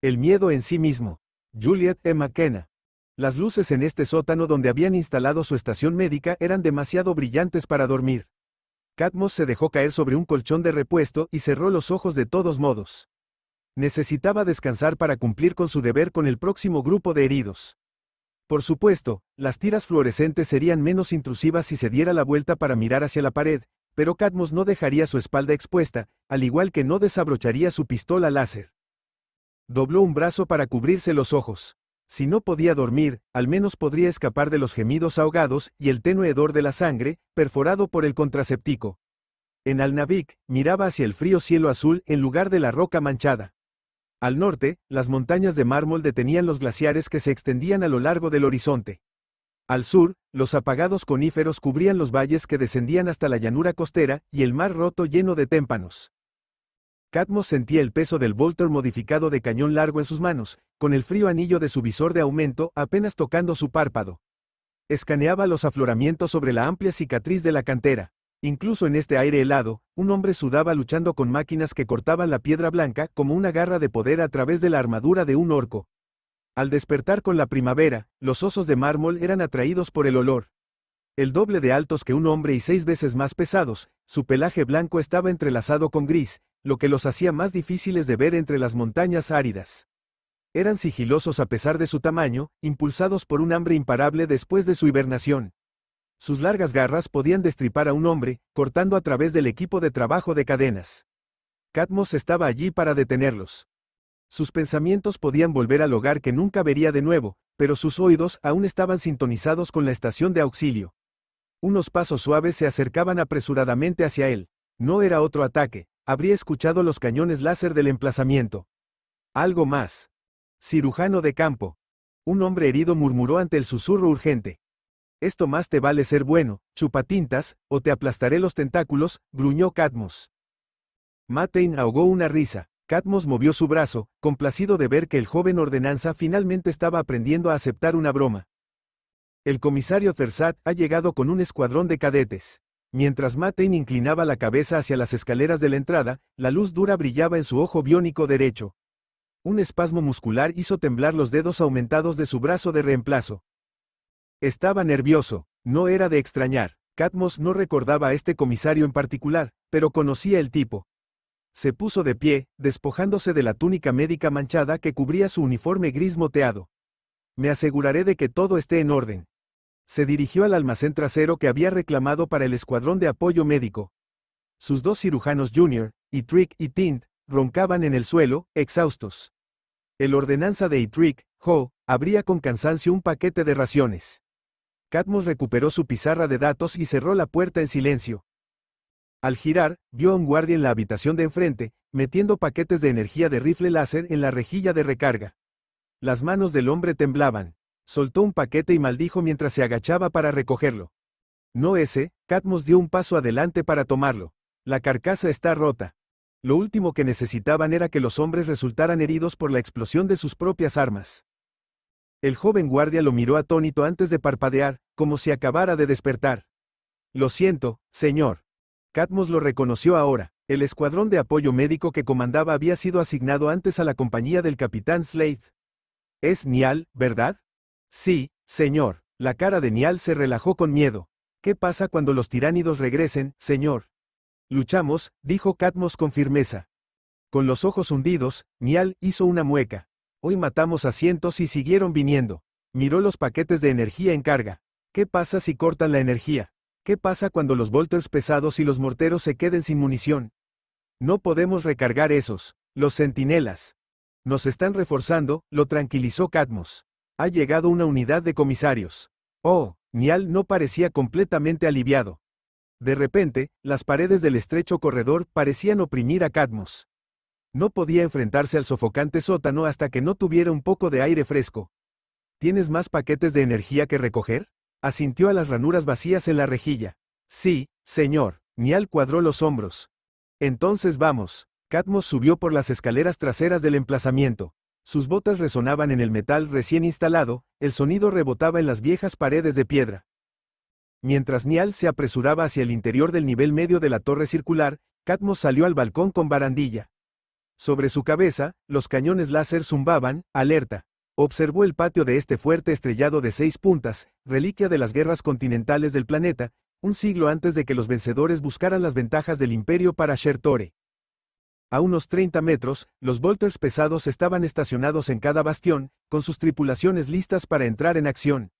El miedo en sí mismo. Juliet E. McKenna. Las luces en este sótano donde habían instalado su estación médica eran demasiado brillantes para dormir. Cadmos se dejó caer sobre un colchón de repuesto y cerró los ojos de todos modos. Necesitaba descansar para cumplir con su deber con el próximo grupo de heridos. Por supuesto, las tiras fluorescentes serían menos intrusivas si se diera la vuelta para mirar hacia la pared, pero Cadmos no dejaría su espalda expuesta, al igual que no desabrocharía su pistola láser. Dobló un brazo para cubrirse los ojos. Si no podía dormir, al menos podría escapar de los gemidos ahogados y el tenue hedor de la sangre, perforado por el contraceptico. En Alnavik, miraba hacia el frío cielo azul en lugar de la roca manchada. Al norte, las montañas de mármol detenían los glaciares que se extendían a lo largo del horizonte. Al sur, los apagados coníferos cubrían los valles que descendían hasta la llanura costera y el mar roto lleno de témpanos. Catmos sentía el peso del Volter modificado de cañón largo en sus manos, con el frío anillo de su visor de aumento apenas tocando su párpado. Escaneaba los afloramientos sobre la amplia cicatriz de la cantera. Incluso en este aire helado, un hombre sudaba luchando con máquinas que cortaban la piedra blanca como una garra de poder a través de la armadura de un orco. Al despertar con la primavera, los osos de mármol eran atraídos por el olor. El doble de altos que un hombre y seis veces más pesados, su pelaje blanco estaba entrelazado con gris, lo que los hacía más difíciles de ver entre las montañas áridas. Eran sigilosos a pesar de su tamaño, impulsados por un hambre imparable después de su hibernación. Sus largas garras podían destripar a un hombre, cortando a través del equipo de trabajo de cadenas. Cadmos estaba allí para detenerlos. Sus pensamientos podían volver al hogar que nunca vería de nuevo, pero sus oídos aún estaban sintonizados con la estación de auxilio. Unos pasos suaves se acercaban apresuradamente hacia él. No era otro ataque, habría escuchado los cañones láser del emplazamiento. Algo más. Cirujano de campo. Un hombre herido murmuró ante el susurro urgente. Esto más te vale ser bueno, chupatintas, o te aplastaré los tentáculos, gruñó Cadmus. Matein ahogó una risa. Cadmus movió su brazo, complacido de ver que el joven ordenanza finalmente estaba aprendiendo a aceptar una broma. El comisario Tersat ha llegado con un escuadrón de cadetes. Mientras Matein inclinaba la cabeza hacia las escaleras de la entrada, la luz dura brillaba en su ojo biónico derecho. Un espasmo muscular hizo temblar los dedos aumentados de su brazo de reemplazo. Estaba nervioso, no era de extrañar. Catmos no recordaba a este comisario en particular, pero conocía el tipo. Se puso de pie, despojándose de la túnica médica manchada que cubría su uniforme gris moteado. Me aseguraré de que todo esté en orden, se dirigió al almacén trasero que había reclamado para el escuadrón de apoyo médico. Sus dos cirujanos Junior, E-Trick y Tint, roncaban en el suelo, exhaustos. El ordenanza de E-Trick, Ho, abría con cansancio un paquete de raciones. Cadmus recuperó su pizarra de datos y cerró la puerta en silencio. Al girar, vio a un guardia en la habitación de enfrente, metiendo paquetes de energía de rifle láser en la rejilla de recarga. Las manos del hombre temblaban. Soltó un paquete y maldijo mientras se agachaba para recogerlo. No ese, Catmos dio un paso adelante para tomarlo. La carcasa está rota. Lo último que necesitaban era que los hombres resultaran heridos por la explosión de sus propias armas. El joven guardia lo miró atónito antes de parpadear, como si acabara de despertar. Lo siento, señor. Catmos lo reconoció ahora. El escuadrón de apoyo médico que comandaba había sido asignado antes a la compañía del capitán Slade. Es Nial, ¿verdad? Sí, señor. La cara de Nial se relajó con miedo. ¿Qué pasa cuando los tiránidos regresen, señor? Luchamos, dijo Cadmos con firmeza. Con los ojos hundidos, Nial hizo una mueca. Hoy matamos a cientos y siguieron viniendo. Miró los paquetes de energía en carga. ¿Qué pasa si cortan la energía? ¿Qué pasa cuando los volters pesados y los morteros se queden sin munición? No podemos recargar esos, los centinelas. Nos están reforzando, lo tranquilizó Cadmos. Ha llegado una unidad de comisarios. Oh, Nial no parecía completamente aliviado. De repente, las paredes del estrecho corredor parecían oprimir a Cadmus. No podía enfrentarse al sofocante sótano hasta que no tuviera un poco de aire fresco. ¿Tienes más paquetes de energía que recoger? Asintió a las ranuras vacías en la rejilla. Sí, señor. Nial cuadró los hombros. Entonces vamos. Cadmus subió por las escaleras traseras del emplazamiento. Sus botas resonaban en el metal recién instalado, el sonido rebotaba en las viejas paredes de piedra. Mientras Nial se apresuraba hacia el interior del nivel medio de la torre circular, Katmos salió al balcón con barandilla. Sobre su cabeza, los cañones láser zumbaban, alerta. Observó el patio de este fuerte estrellado de seis puntas, reliquia de las guerras continentales del planeta, un siglo antes de que los vencedores buscaran las ventajas del imperio para Shertore. A unos 30 metros, los bolters pesados estaban estacionados en cada bastión, con sus tripulaciones listas para entrar en acción.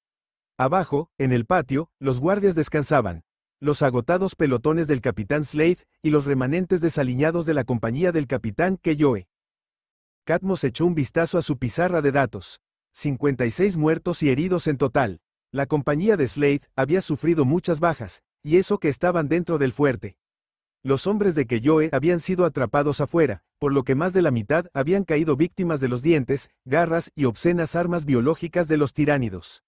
Abajo, en el patio, los guardias descansaban. Los agotados pelotones del capitán Slade y los remanentes desaliñados de la compañía del capitán Keyoe. catmos echó un vistazo a su pizarra de datos. 56 muertos y heridos en total. La compañía de Slade había sufrido muchas bajas, y eso que estaban dentro del fuerte. Los hombres de Keyoe habían sido atrapados afuera, por lo que más de la mitad habían caído víctimas de los dientes, garras y obscenas armas biológicas de los tiránidos.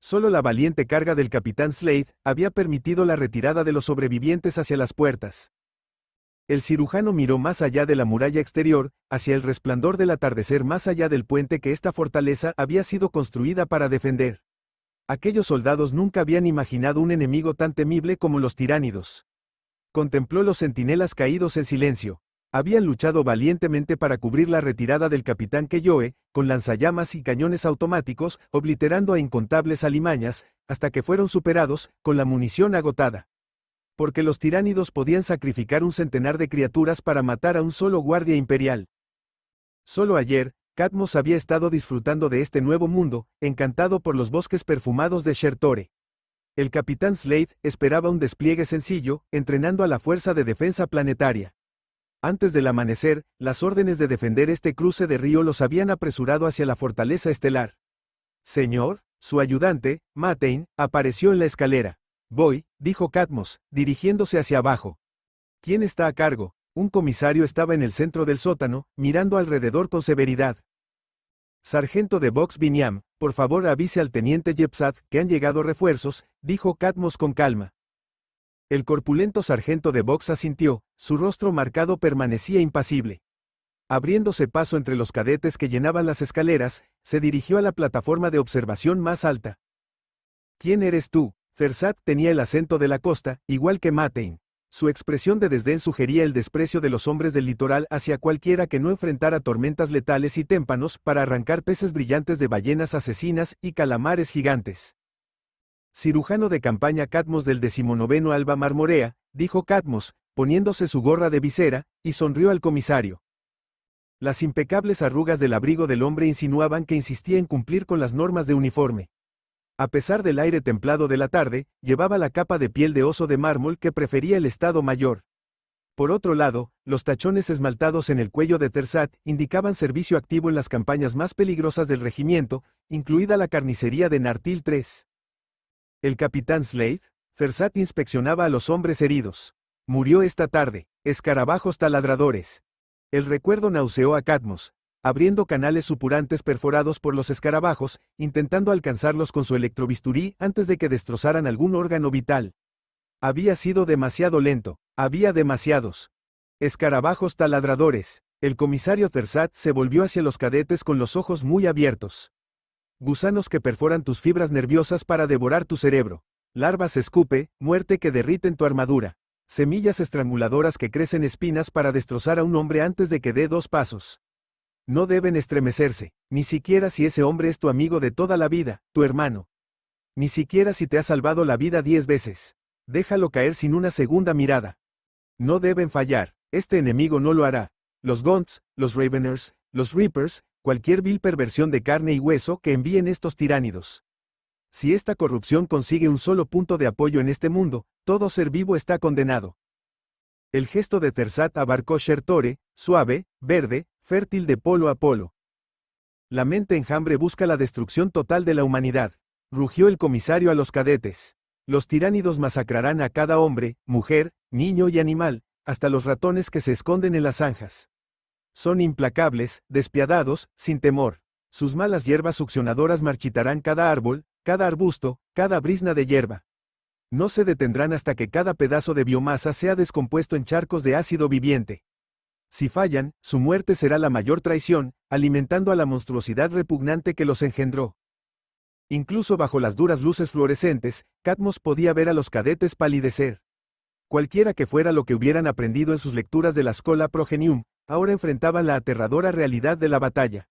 Solo la valiente carga del capitán Slade había permitido la retirada de los sobrevivientes hacia las puertas. El cirujano miró más allá de la muralla exterior, hacia el resplandor del atardecer más allá del puente que esta fortaleza había sido construida para defender. Aquellos soldados nunca habían imaginado un enemigo tan temible como los tiránidos. Contempló los centinelas caídos en silencio. Habían luchado valientemente para cubrir la retirada del capitán Keyoe, con lanzallamas y cañones automáticos, obliterando a incontables alimañas, hasta que fueron superados, con la munición agotada. Porque los tiránidos podían sacrificar un centenar de criaturas para matar a un solo guardia imperial. Solo ayer, Cadmos había estado disfrutando de este nuevo mundo, encantado por los bosques perfumados de Shertore. El capitán Slade esperaba un despliegue sencillo, entrenando a la Fuerza de Defensa Planetaria. Antes del amanecer, las órdenes de defender este cruce de río los habían apresurado hacia la fortaleza estelar. Señor, su ayudante, Matein, apareció en la escalera. Voy, dijo Cadmos, dirigiéndose hacia abajo. ¿Quién está a cargo? Un comisario estaba en el centro del sótano, mirando alrededor con severidad. Sargento de Box Biniam, por favor avise al teniente Jepsat que han llegado refuerzos, dijo Cadmos con calma. El corpulento sargento de Box asintió, su rostro marcado permanecía impasible. Abriéndose paso entre los cadetes que llenaban las escaleras, se dirigió a la plataforma de observación más alta. ¿Quién eres tú? Cersat tenía el acento de la costa, igual que Matein. Su expresión de desdén sugería el desprecio de los hombres del litoral hacia cualquiera que no enfrentara tormentas letales y témpanos para arrancar peces brillantes de ballenas asesinas y calamares gigantes. Cirujano de campaña Catmos del decimonoveno Alba Marmorea, dijo Catmos, poniéndose su gorra de visera, y sonrió al comisario. Las impecables arrugas del abrigo del hombre insinuaban que insistía en cumplir con las normas de uniforme. A pesar del aire templado de la tarde, llevaba la capa de piel de oso de mármol que prefería el Estado Mayor. Por otro lado, los tachones esmaltados en el cuello de Tersat indicaban servicio activo en las campañas más peligrosas del regimiento, incluida la carnicería de Nartil 3. El capitán Slade, Tersat inspeccionaba a los hombres heridos. Murió esta tarde, escarabajos taladradores. El recuerdo nauseó a Cadmos abriendo canales supurantes perforados por los escarabajos, intentando alcanzarlos con su electrobisturí antes de que destrozaran algún órgano vital. Había sido demasiado lento, había demasiados. Escarabajos taladradores. El comisario Tersat se volvió hacia los cadetes con los ojos muy abiertos. Gusanos que perforan tus fibras nerviosas para devorar tu cerebro. Larvas escupe, muerte que derriten tu armadura. Semillas estranguladoras que crecen espinas para destrozar a un hombre antes de que dé dos pasos. No deben estremecerse, ni siquiera si ese hombre es tu amigo de toda la vida, tu hermano. Ni siquiera si te ha salvado la vida diez veces. Déjalo caer sin una segunda mirada. No deben fallar, este enemigo no lo hará. Los Gonts, los Raveners, los Reapers, cualquier vil perversión de carne y hueso que envíen estos tiránidos. Si esta corrupción consigue un solo punto de apoyo en este mundo, todo ser vivo está condenado. El gesto de Tersat abarcó Shertore, suave, verde, fértil de polo a polo. La mente enjambre busca la destrucción total de la humanidad, rugió el comisario a los cadetes. Los tiránidos masacrarán a cada hombre, mujer, niño y animal, hasta los ratones que se esconden en las zanjas. Son implacables, despiadados, sin temor. Sus malas hierbas succionadoras marchitarán cada árbol, cada arbusto, cada brisna de hierba. No se detendrán hasta que cada pedazo de biomasa sea descompuesto en charcos de ácido viviente. Si fallan, su muerte será la mayor traición, alimentando a la monstruosidad repugnante que los engendró. Incluso bajo las duras luces fluorescentes, Cadmos podía ver a los cadetes palidecer. Cualquiera que fuera lo que hubieran aprendido en sus lecturas de la Escola Progenium, ahora enfrentaban la aterradora realidad de la batalla.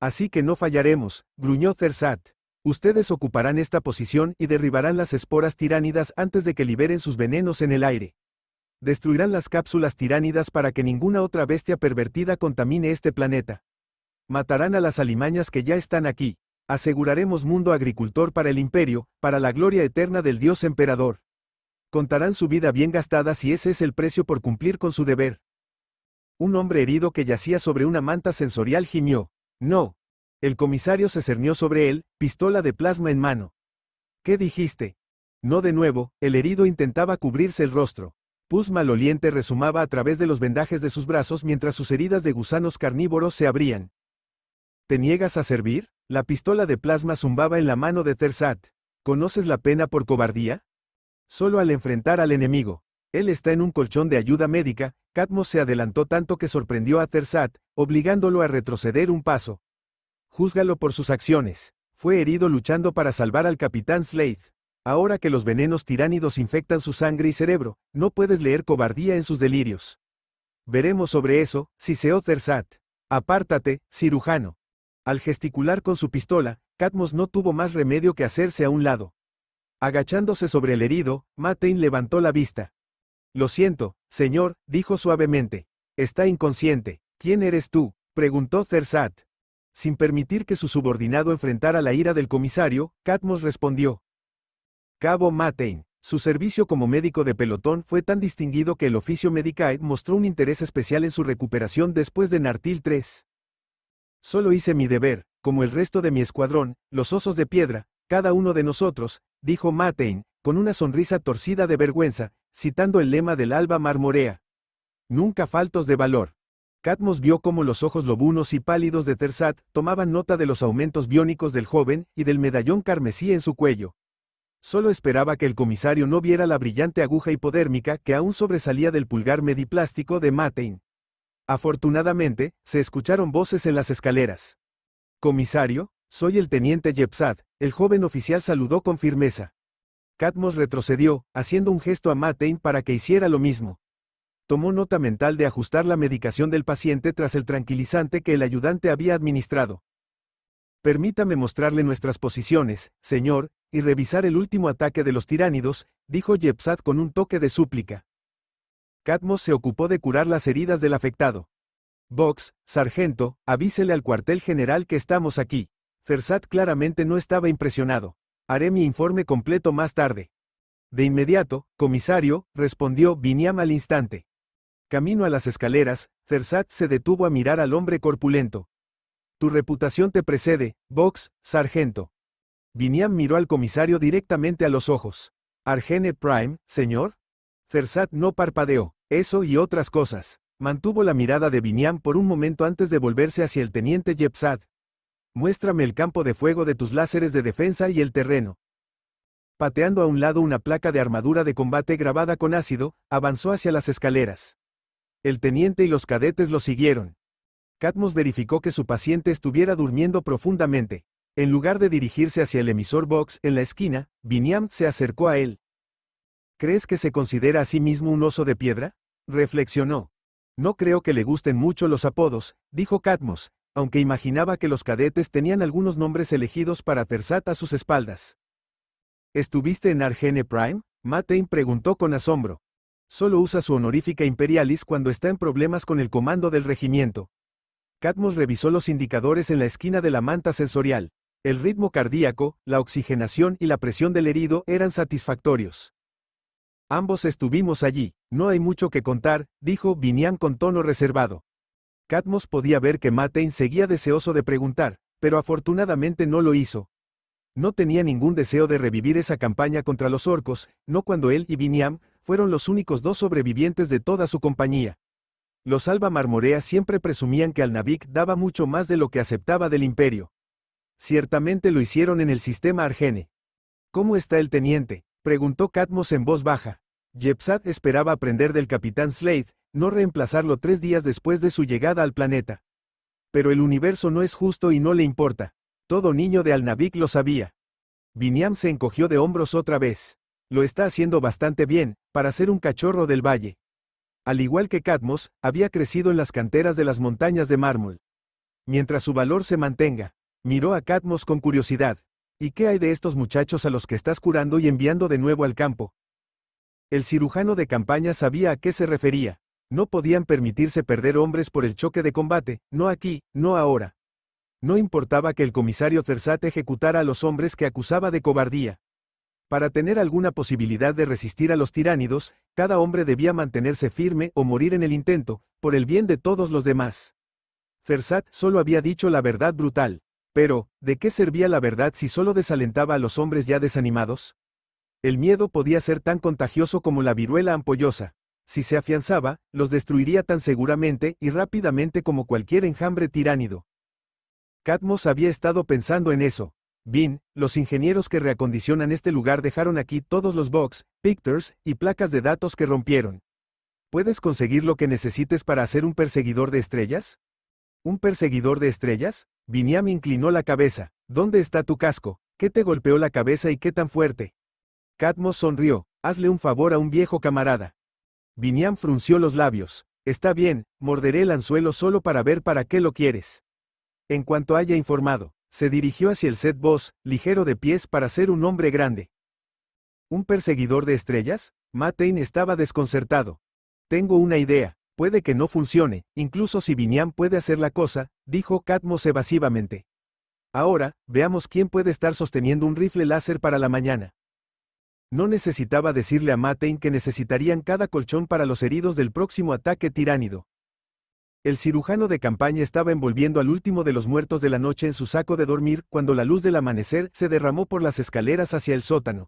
Así que no fallaremos, gruñó Thersat. Ustedes ocuparán esta posición y derribarán las esporas tiránidas antes de que liberen sus venenos en el aire destruirán las cápsulas tiránidas para que ninguna otra bestia pervertida contamine este planeta. Matarán a las alimañas que ya están aquí. Aseguraremos mundo agricultor para el imperio, para la gloria eterna del Dios emperador. Contarán su vida bien gastada si ese es el precio por cumplir con su deber. Un hombre herido que yacía sobre una manta sensorial gimió. No. El comisario se cernió sobre él, pistola de plasma en mano. ¿Qué dijiste? No de nuevo, el herido intentaba cubrirse el rostro. Pus maloliente resumaba a través de los vendajes de sus brazos mientras sus heridas de gusanos carnívoros se abrían. ¿Te niegas a servir? La pistola de plasma zumbaba en la mano de Tersat. ¿Conoces la pena por cobardía? Solo al enfrentar al enemigo. Él está en un colchón de ayuda médica, Cadmos se adelantó tanto que sorprendió a Tersat, obligándolo a retroceder un paso. Júzgalo por sus acciones. Fue herido luchando para salvar al capitán Slade. Ahora que los venenos tiránidos infectan su sangre y cerebro, no puedes leer cobardía en sus delirios. Veremos sobre eso, Siseo Thersat. Apártate, cirujano. Al gesticular con su pistola, Catmos no tuvo más remedio que hacerse a un lado. Agachándose sobre el herido, Matein levantó la vista. Lo siento, señor, dijo suavemente. Está inconsciente. ¿Quién eres tú? preguntó Zersat. Sin permitir que su subordinado enfrentara la ira del comisario, Catmos respondió. Cabo Matein. Su servicio como médico de pelotón fue tan distinguido que el oficio Medicaid mostró un interés especial en su recuperación después de Nartil 3. Solo hice mi deber, como el resto de mi escuadrón, los osos de piedra, cada uno de nosotros, dijo Matein, con una sonrisa torcida de vergüenza, citando el lema del alba marmorea. Nunca faltos de valor. catmos vio cómo los ojos lobunos y pálidos de Terzat tomaban nota de los aumentos biónicos del joven y del medallón carmesí en su cuello. Solo esperaba que el comisario no viera la brillante aguja hipodérmica que aún sobresalía del pulgar mediplástico de Matein. Afortunadamente, se escucharon voces en las escaleras. Comisario, soy el teniente Jepsad, el joven oficial saludó con firmeza. Cadmos retrocedió, haciendo un gesto a Matein para que hiciera lo mismo. Tomó nota mental de ajustar la medicación del paciente tras el tranquilizante que el ayudante había administrado. Permítame mostrarle nuestras posiciones, señor, y revisar el último ataque de los tiránidos, dijo Jepsat con un toque de súplica. Cadmos se ocupó de curar las heridas del afectado. Vox, sargento, avísele al cuartel general que estamos aquí. Cersat claramente no estaba impresionado. Haré mi informe completo más tarde. De inmediato, comisario, respondió Viniam al instante. Camino a las escaleras, Cersat se detuvo a mirar al hombre corpulento. Tu reputación te precede, Vox, sargento. Viniam miró al comisario directamente a los ojos. Argene Prime, señor. Cersat no parpadeó, eso y otras cosas. Mantuvo la mirada de Viniam por un momento antes de volverse hacia el teniente Jepsad. Muéstrame el campo de fuego de tus láseres de defensa y el terreno. Pateando a un lado una placa de armadura de combate grabada con ácido, avanzó hacia las escaleras. El teniente y los cadetes lo siguieron. Katmos verificó que su paciente estuviera durmiendo profundamente. En lugar de dirigirse hacia el emisor box en la esquina, Biniam se acercó a él. ¿Crees que se considera a sí mismo un oso de piedra? reflexionó. No creo que le gusten mucho los apodos, dijo Cadmos, aunque imaginaba que los cadetes tenían algunos nombres elegidos para terzat a sus espaldas. ¿Estuviste en Argene Prime? Matein preguntó con asombro. Solo usa su honorífica Imperialis cuando está en problemas con el comando del regimiento. Cadmos revisó los indicadores en la esquina de la manta sensorial. El ritmo cardíaco, la oxigenación y la presión del herido eran satisfactorios. Ambos estuvimos allí, no hay mucho que contar, dijo Viniam con tono reservado. Cadmos podía ver que Matein seguía deseoso de preguntar, pero afortunadamente no lo hizo. No tenía ningún deseo de revivir esa campaña contra los orcos, no cuando él y Viniam fueron los únicos dos sobrevivientes de toda su compañía. Los Alba Marmorea siempre presumían que al daba mucho más de lo que aceptaba del imperio. Ciertamente lo hicieron en el sistema Argene. ¿Cómo está el teniente? preguntó Cadmos en voz baja. Jepsat esperaba aprender del capitán Slade, no reemplazarlo tres días después de su llegada al planeta. Pero el universo no es justo y no le importa. Todo niño de Alnavik lo sabía. viniam se encogió de hombros otra vez. Lo está haciendo bastante bien, para ser un cachorro del valle. Al igual que Cadmos, había crecido en las canteras de las montañas de mármol. Mientras su valor se mantenga, Miró a Cadmos con curiosidad. ¿Y qué hay de estos muchachos a los que estás curando y enviando de nuevo al campo? El cirujano de campaña sabía a qué se refería. No podían permitirse perder hombres por el choque de combate, no aquí, no ahora. No importaba que el comisario Cersat ejecutara a los hombres que acusaba de cobardía. Para tener alguna posibilidad de resistir a los tiránidos, cada hombre debía mantenerse firme o morir en el intento, por el bien de todos los demás. Cersat solo había dicho la verdad brutal. Pero, ¿de qué servía la verdad si solo desalentaba a los hombres ya desanimados? El miedo podía ser tan contagioso como la viruela ampollosa. Si se afianzaba, los destruiría tan seguramente y rápidamente como cualquier enjambre tiránido. Cadmos había estado pensando en eso. Bin, los ingenieros que reacondicionan este lugar dejaron aquí todos los box, pictures y placas de datos que rompieron. ¿Puedes conseguir lo que necesites para hacer un perseguidor de estrellas? ¿Un perseguidor de estrellas? Viniam inclinó la cabeza. ¿Dónde está tu casco? ¿Qué te golpeó la cabeza y qué tan fuerte? Cadmos sonrió. Hazle un favor a un viejo camarada. Viniam frunció los labios. Está bien, morderé el anzuelo solo para ver para qué lo quieres. En cuanto haya informado, se dirigió hacia el set boss, ligero de pies para ser un hombre grande. ¿Un perseguidor de estrellas? Matein estaba desconcertado. Tengo una idea. Puede que no funcione, incluso si vinian puede hacer la cosa, dijo Cadmos evasivamente. Ahora, veamos quién puede estar sosteniendo un rifle láser para la mañana. No necesitaba decirle a Matein que necesitarían cada colchón para los heridos del próximo ataque tiránido. El cirujano de campaña estaba envolviendo al último de los muertos de la noche en su saco de dormir cuando la luz del amanecer se derramó por las escaleras hacia el sótano.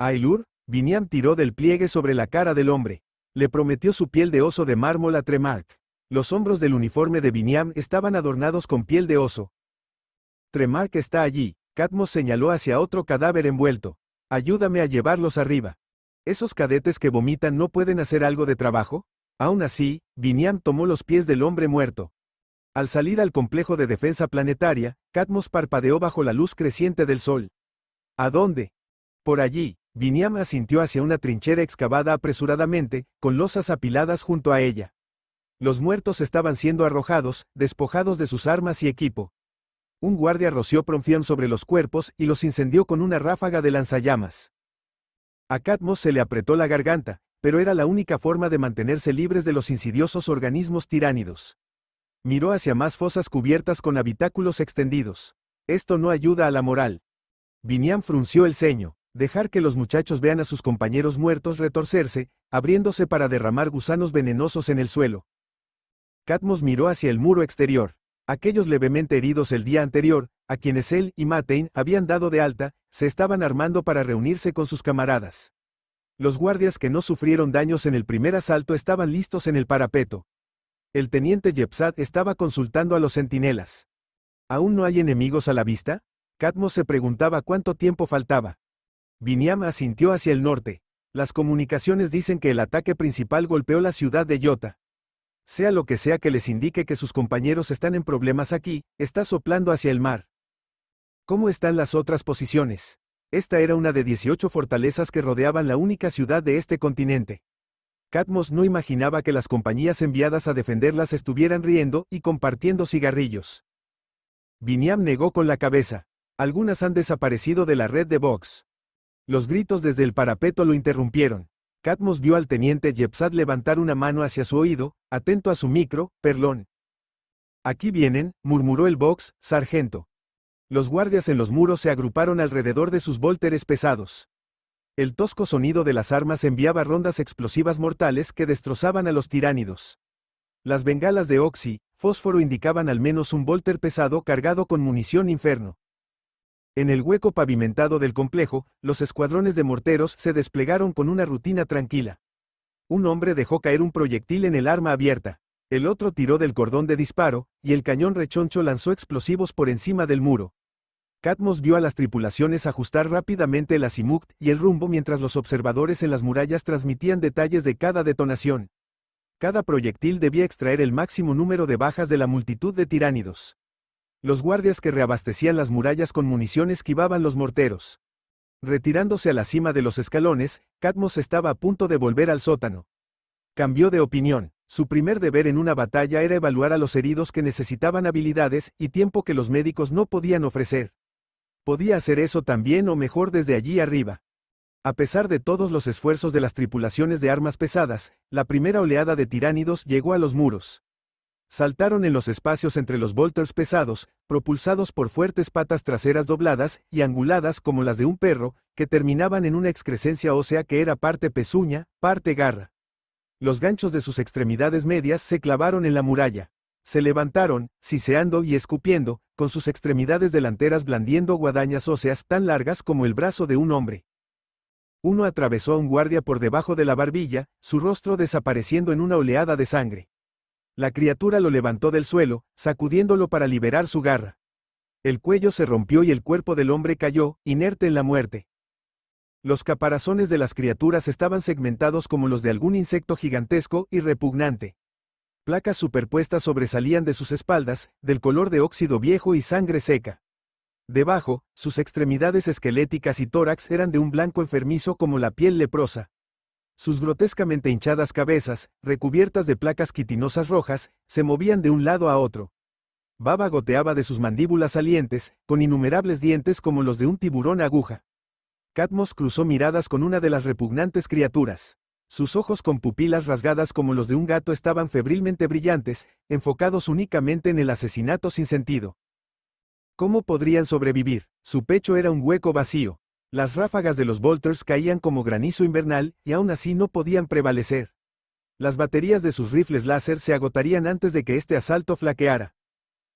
Ailur, vinian tiró del pliegue sobre la cara del hombre le prometió su piel de oso de mármol a Tremark. Los hombros del uniforme de Viniam estaban adornados con piel de oso. Tremark está allí, Cadmos señaló hacia otro cadáver envuelto. Ayúdame a llevarlos arriba. ¿Esos cadetes que vomitan no pueden hacer algo de trabajo? Aún así, Viniam tomó los pies del hombre muerto. Al salir al complejo de defensa planetaria, Cadmos parpadeó bajo la luz creciente del sol. ¿A dónde? Por allí, Viniam asintió hacia una trinchera excavada apresuradamente, con losas apiladas junto a ella. Los muertos estaban siendo arrojados, despojados de sus armas y equipo. Un guardia roció Pronfiam sobre los cuerpos y los incendió con una ráfaga de lanzallamas. A Catmos se le apretó la garganta, pero era la única forma de mantenerse libres de los insidiosos organismos tiránidos. Miró hacia más fosas cubiertas con habitáculos extendidos. Esto no ayuda a la moral. Viniam frunció el ceño. Dejar que los muchachos vean a sus compañeros muertos retorcerse, abriéndose para derramar gusanos venenosos en el suelo. Catmos miró hacia el muro exterior. Aquellos levemente heridos el día anterior, a quienes él y Matein habían dado de alta, se estaban armando para reunirse con sus camaradas. Los guardias que no sufrieron daños en el primer asalto estaban listos en el parapeto. El teniente Jepsat estaba consultando a los centinelas. ¿Aún no hay enemigos a la vista? Catmos se preguntaba cuánto tiempo faltaba. Viniam asintió hacia el norte. Las comunicaciones dicen que el ataque principal golpeó la ciudad de Yota. Sea lo que sea que les indique que sus compañeros están en problemas aquí, está soplando hacia el mar. ¿Cómo están las otras posiciones? Esta era una de 18 fortalezas que rodeaban la única ciudad de este continente. Cadmos no imaginaba que las compañías enviadas a defenderlas estuvieran riendo y compartiendo cigarrillos. Viniam negó con la cabeza. Algunas han desaparecido de la red de Vox. Los gritos desde el parapeto lo interrumpieron. Catmos vio al teniente Jepsad levantar una mano hacia su oído, atento a su micro, Perlón. Aquí vienen, murmuró el box, sargento. Los guardias en los muros se agruparon alrededor de sus volteres pesados. El tosco sonido de las armas enviaba rondas explosivas mortales que destrozaban a los tiránidos. Las bengalas de Oxy, fósforo indicaban al menos un volter pesado cargado con munición inferno. En el hueco pavimentado del complejo, los escuadrones de morteros se desplegaron con una rutina tranquila. Un hombre dejó caer un proyectil en el arma abierta. El otro tiró del cordón de disparo, y el cañón rechoncho lanzó explosivos por encima del muro. Catmos vio a las tripulaciones ajustar rápidamente el azimut y el rumbo mientras los observadores en las murallas transmitían detalles de cada detonación. Cada proyectil debía extraer el máximo número de bajas de la multitud de tiránidos. Los guardias que reabastecían las murallas con munición esquivaban los morteros. Retirándose a la cima de los escalones, Cadmos estaba a punto de volver al sótano. Cambió de opinión. Su primer deber en una batalla era evaluar a los heridos que necesitaban habilidades y tiempo que los médicos no podían ofrecer. Podía hacer eso también o mejor desde allí arriba. A pesar de todos los esfuerzos de las tripulaciones de armas pesadas, la primera oleada de tiránidos llegó a los muros. Saltaron en los espacios entre los bolters pesados, propulsados por fuertes patas traseras dobladas y anguladas como las de un perro, que terminaban en una excrescencia ósea que era parte pezuña, parte garra. Los ganchos de sus extremidades medias se clavaron en la muralla. Se levantaron, siseando y escupiendo, con sus extremidades delanteras blandiendo guadañas óseas tan largas como el brazo de un hombre. Uno atravesó a un guardia por debajo de la barbilla, su rostro desapareciendo en una oleada de sangre. La criatura lo levantó del suelo, sacudiéndolo para liberar su garra. El cuello se rompió y el cuerpo del hombre cayó, inerte en la muerte. Los caparazones de las criaturas estaban segmentados como los de algún insecto gigantesco y repugnante. Placas superpuestas sobresalían de sus espaldas, del color de óxido viejo y sangre seca. Debajo, sus extremidades esqueléticas y tórax eran de un blanco enfermizo como la piel leprosa. Sus grotescamente hinchadas cabezas, recubiertas de placas quitinosas rojas, se movían de un lado a otro. Baba goteaba de sus mandíbulas salientes, con innumerables dientes como los de un tiburón aguja. Cadmos cruzó miradas con una de las repugnantes criaturas. Sus ojos con pupilas rasgadas como los de un gato estaban febrilmente brillantes, enfocados únicamente en el asesinato sin sentido. ¿Cómo podrían sobrevivir? Su pecho era un hueco vacío, las ráfagas de los Bolters caían como granizo invernal y aún así no podían prevalecer. Las baterías de sus rifles láser se agotarían antes de que este asalto flaqueara.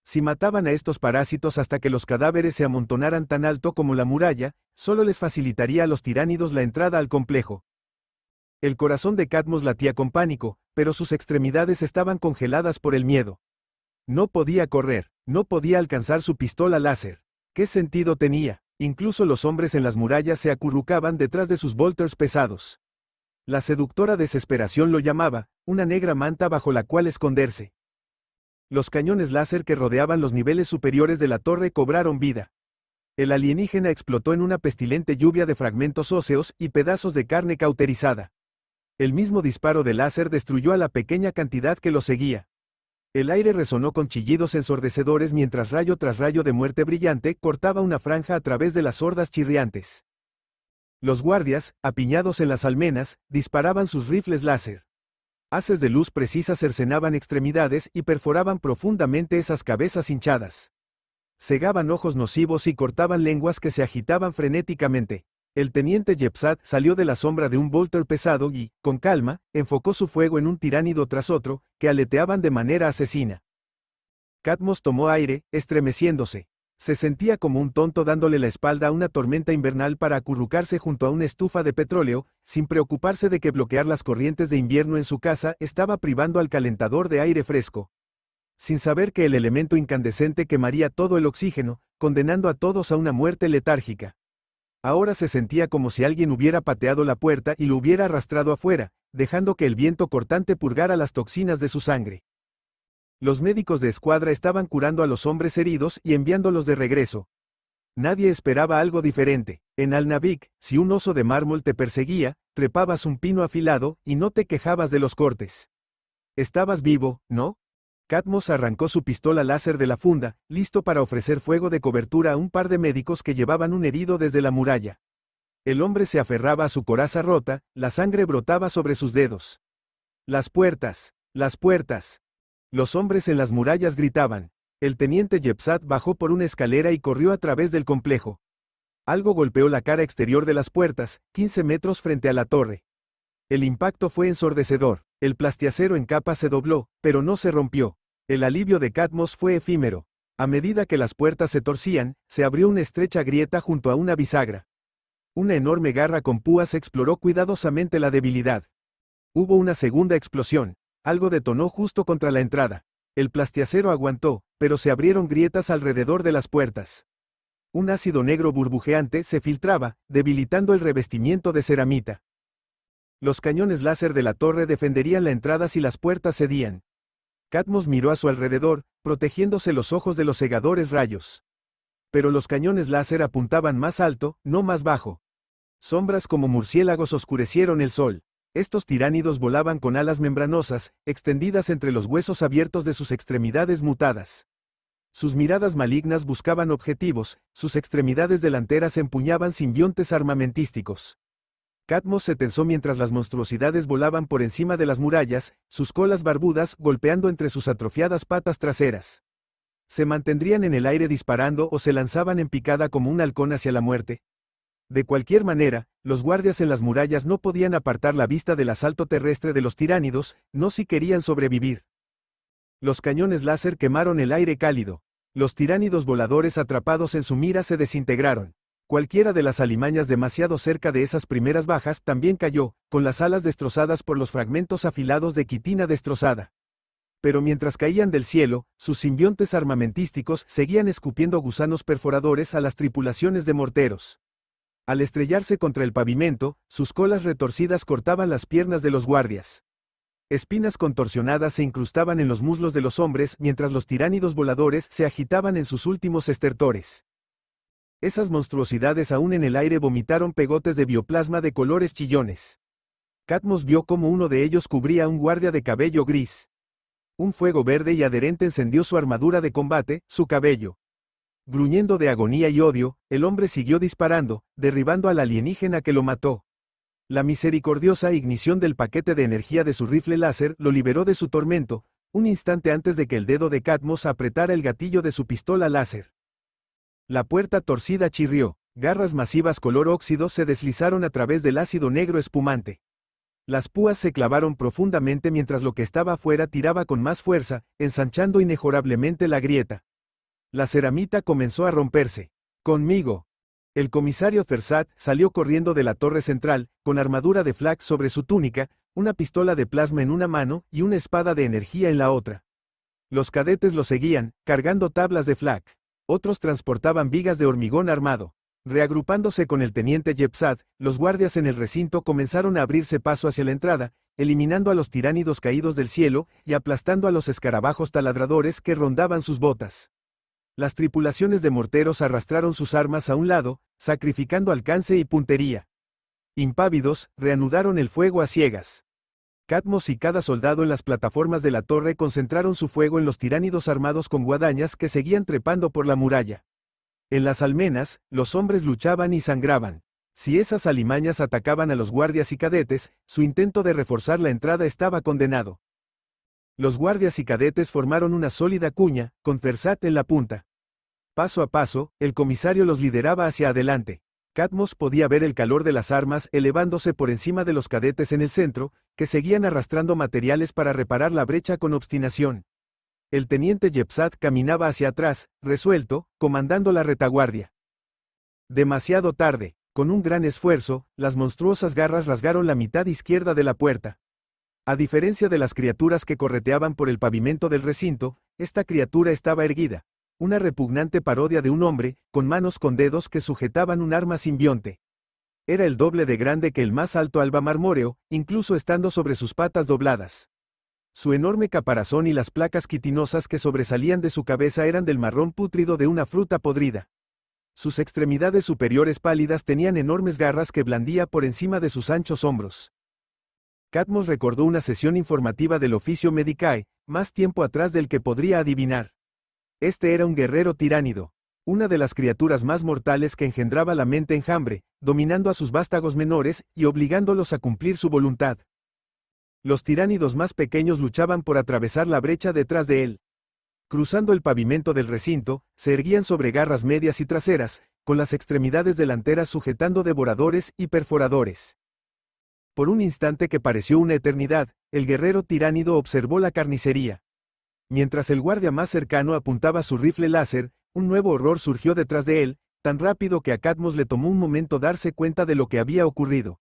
Si mataban a estos parásitos hasta que los cadáveres se amontonaran tan alto como la muralla, solo les facilitaría a los tiránidos la entrada al complejo. El corazón de Cadmus latía con pánico, pero sus extremidades estaban congeladas por el miedo. No podía correr, no podía alcanzar su pistola láser. ¿Qué sentido tenía? Incluso los hombres en las murallas se acurrucaban detrás de sus bolters pesados. La seductora desesperación lo llamaba, una negra manta bajo la cual esconderse. Los cañones láser que rodeaban los niveles superiores de la torre cobraron vida. El alienígena explotó en una pestilente lluvia de fragmentos óseos y pedazos de carne cauterizada. El mismo disparo de láser destruyó a la pequeña cantidad que lo seguía. El aire resonó con chillidos ensordecedores mientras rayo tras rayo de muerte brillante cortaba una franja a través de las hordas chirriantes. Los guardias, apiñados en las almenas, disparaban sus rifles láser. Haces de luz precisa cercenaban extremidades y perforaban profundamente esas cabezas hinchadas. Cegaban ojos nocivos y cortaban lenguas que se agitaban frenéticamente. El teniente Jepsat salió de la sombra de un bolter pesado y, con calma, enfocó su fuego en un tiránido tras otro, que aleteaban de manera asesina. Cadmos tomó aire, estremeciéndose. Se sentía como un tonto dándole la espalda a una tormenta invernal para acurrucarse junto a una estufa de petróleo, sin preocuparse de que bloquear las corrientes de invierno en su casa estaba privando al calentador de aire fresco. Sin saber que el elemento incandescente quemaría todo el oxígeno, condenando a todos a una muerte letárgica. Ahora se sentía como si alguien hubiera pateado la puerta y lo hubiera arrastrado afuera, dejando que el viento cortante purgara las toxinas de su sangre. Los médicos de escuadra estaban curando a los hombres heridos y enviándolos de regreso. Nadie esperaba algo diferente. En Alnavik, si un oso de mármol te perseguía, trepabas un pino afilado y no te quejabas de los cortes. Estabas vivo, ¿no? Catmos arrancó su pistola láser de la funda, listo para ofrecer fuego de cobertura a un par de médicos que llevaban un herido desde la muralla. El hombre se aferraba a su coraza rota, la sangre brotaba sobre sus dedos. Las puertas, las puertas. Los hombres en las murallas gritaban. El teniente Jepsat bajó por una escalera y corrió a través del complejo. Algo golpeó la cara exterior de las puertas, 15 metros frente a la torre. El impacto fue ensordecedor. El plastiacero en capa se dobló, pero no se rompió. El alivio de Cadmos fue efímero. A medida que las puertas se torcían, se abrió una estrecha grieta junto a una bisagra. Una enorme garra con púas exploró cuidadosamente la debilidad. Hubo una segunda explosión. Algo detonó justo contra la entrada. El plastiacero aguantó, pero se abrieron grietas alrededor de las puertas. Un ácido negro burbujeante se filtraba, debilitando el revestimiento de ceramita. Los cañones láser de la torre defenderían la entrada si las puertas cedían. Catmos miró a su alrededor, protegiéndose los ojos de los segadores rayos. Pero los cañones láser apuntaban más alto, no más bajo. Sombras como murciélagos oscurecieron el sol. Estos tiránidos volaban con alas membranosas, extendidas entre los huesos abiertos de sus extremidades mutadas. Sus miradas malignas buscaban objetivos, sus extremidades delanteras empuñaban simbiontes armamentísticos. Catmos se tensó mientras las monstruosidades volaban por encima de las murallas, sus colas barbudas golpeando entre sus atrofiadas patas traseras. Se mantendrían en el aire disparando o se lanzaban en picada como un halcón hacia la muerte. De cualquier manera, los guardias en las murallas no podían apartar la vista del asalto terrestre de los tiránidos, no si querían sobrevivir. Los cañones láser quemaron el aire cálido. Los tiránidos voladores atrapados en su mira se desintegraron. Cualquiera de las alimañas demasiado cerca de esas primeras bajas también cayó, con las alas destrozadas por los fragmentos afilados de quitina destrozada. Pero mientras caían del cielo, sus simbiontes armamentísticos seguían escupiendo gusanos perforadores a las tripulaciones de morteros. Al estrellarse contra el pavimento, sus colas retorcidas cortaban las piernas de los guardias. Espinas contorsionadas se incrustaban en los muslos de los hombres mientras los tiránidos voladores se agitaban en sus últimos estertores. Esas monstruosidades aún en el aire vomitaron pegotes de bioplasma de colores chillones. Catmos vio cómo uno de ellos cubría a un guardia de cabello gris. Un fuego verde y adherente encendió su armadura de combate, su cabello. Gruñendo de agonía y odio, el hombre siguió disparando, derribando al alienígena que lo mató. La misericordiosa ignición del paquete de energía de su rifle láser lo liberó de su tormento, un instante antes de que el dedo de Catmos apretara el gatillo de su pistola láser. La puerta torcida chirrió, garras masivas color óxido se deslizaron a través del ácido negro espumante. Las púas se clavaron profundamente mientras lo que estaba afuera tiraba con más fuerza, ensanchando inejorablemente la grieta. La ceramita comenzó a romperse. Conmigo. El comisario Zersat salió corriendo de la torre central, con armadura de flak sobre su túnica, una pistola de plasma en una mano y una espada de energía en la otra. Los cadetes lo seguían, cargando tablas de flak. Otros transportaban vigas de hormigón armado. Reagrupándose con el teniente Yepsad, los guardias en el recinto comenzaron a abrirse paso hacia la entrada, eliminando a los tiránidos caídos del cielo y aplastando a los escarabajos taladradores que rondaban sus botas. Las tripulaciones de morteros arrastraron sus armas a un lado, sacrificando alcance y puntería. Impávidos, reanudaron el fuego a ciegas. Catmos y cada soldado en las plataformas de la torre concentraron su fuego en los tiránidos armados con guadañas que seguían trepando por la muralla. En las almenas, los hombres luchaban y sangraban. Si esas alimañas atacaban a los guardias y cadetes, su intento de reforzar la entrada estaba condenado. Los guardias y cadetes formaron una sólida cuña, con Fersat en la punta. Paso a paso, el comisario los lideraba hacia adelante. Catmos podía ver el calor de las armas elevándose por encima de los cadetes en el centro, que seguían arrastrando materiales para reparar la brecha con obstinación. El teniente Jepsat caminaba hacia atrás, resuelto, comandando la retaguardia. Demasiado tarde, con un gran esfuerzo, las monstruosas garras rasgaron la mitad izquierda de la puerta. A diferencia de las criaturas que correteaban por el pavimento del recinto, esta criatura estaba erguida, una repugnante parodia de un hombre, con manos con dedos que sujetaban un arma simbionte. Era el doble de grande que el más alto alba marmóreo, incluso estando sobre sus patas dobladas. Su enorme caparazón y las placas quitinosas que sobresalían de su cabeza eran del marrón pútrido de una fruta podrida. Sus extremidades superiores pálidas tenían enormes garras que blandía por encima de sus anchos hombros. Catmos recordó una sesión informativa del oficio Medicae, más tiempo atrás del que podría adivinar. Este era un guerrero tiránido, una de las criaturas más mortales que engendraba la mente enjambre, dominando a sus vástagos menores y obligándolos a cumplir su voluntad. Los tiránidos más pequeños luchaban por atravesar la brecha detrás de él. Cruzando el pavimento del recinto, se erguían sobre garras medias y traseras, con las extremidades delanteras sujetando devoradores y perforadores. Por un instante que pareció una eternidad, el guerrero tiránido observó la carnicería. Mientras el guardia más cercano apuntaba su rifle láser, un nuevo horror surgió detrás de él, tan rápido que a Cadmos le tomó un momento darse cuenta de lo que había ocurrido.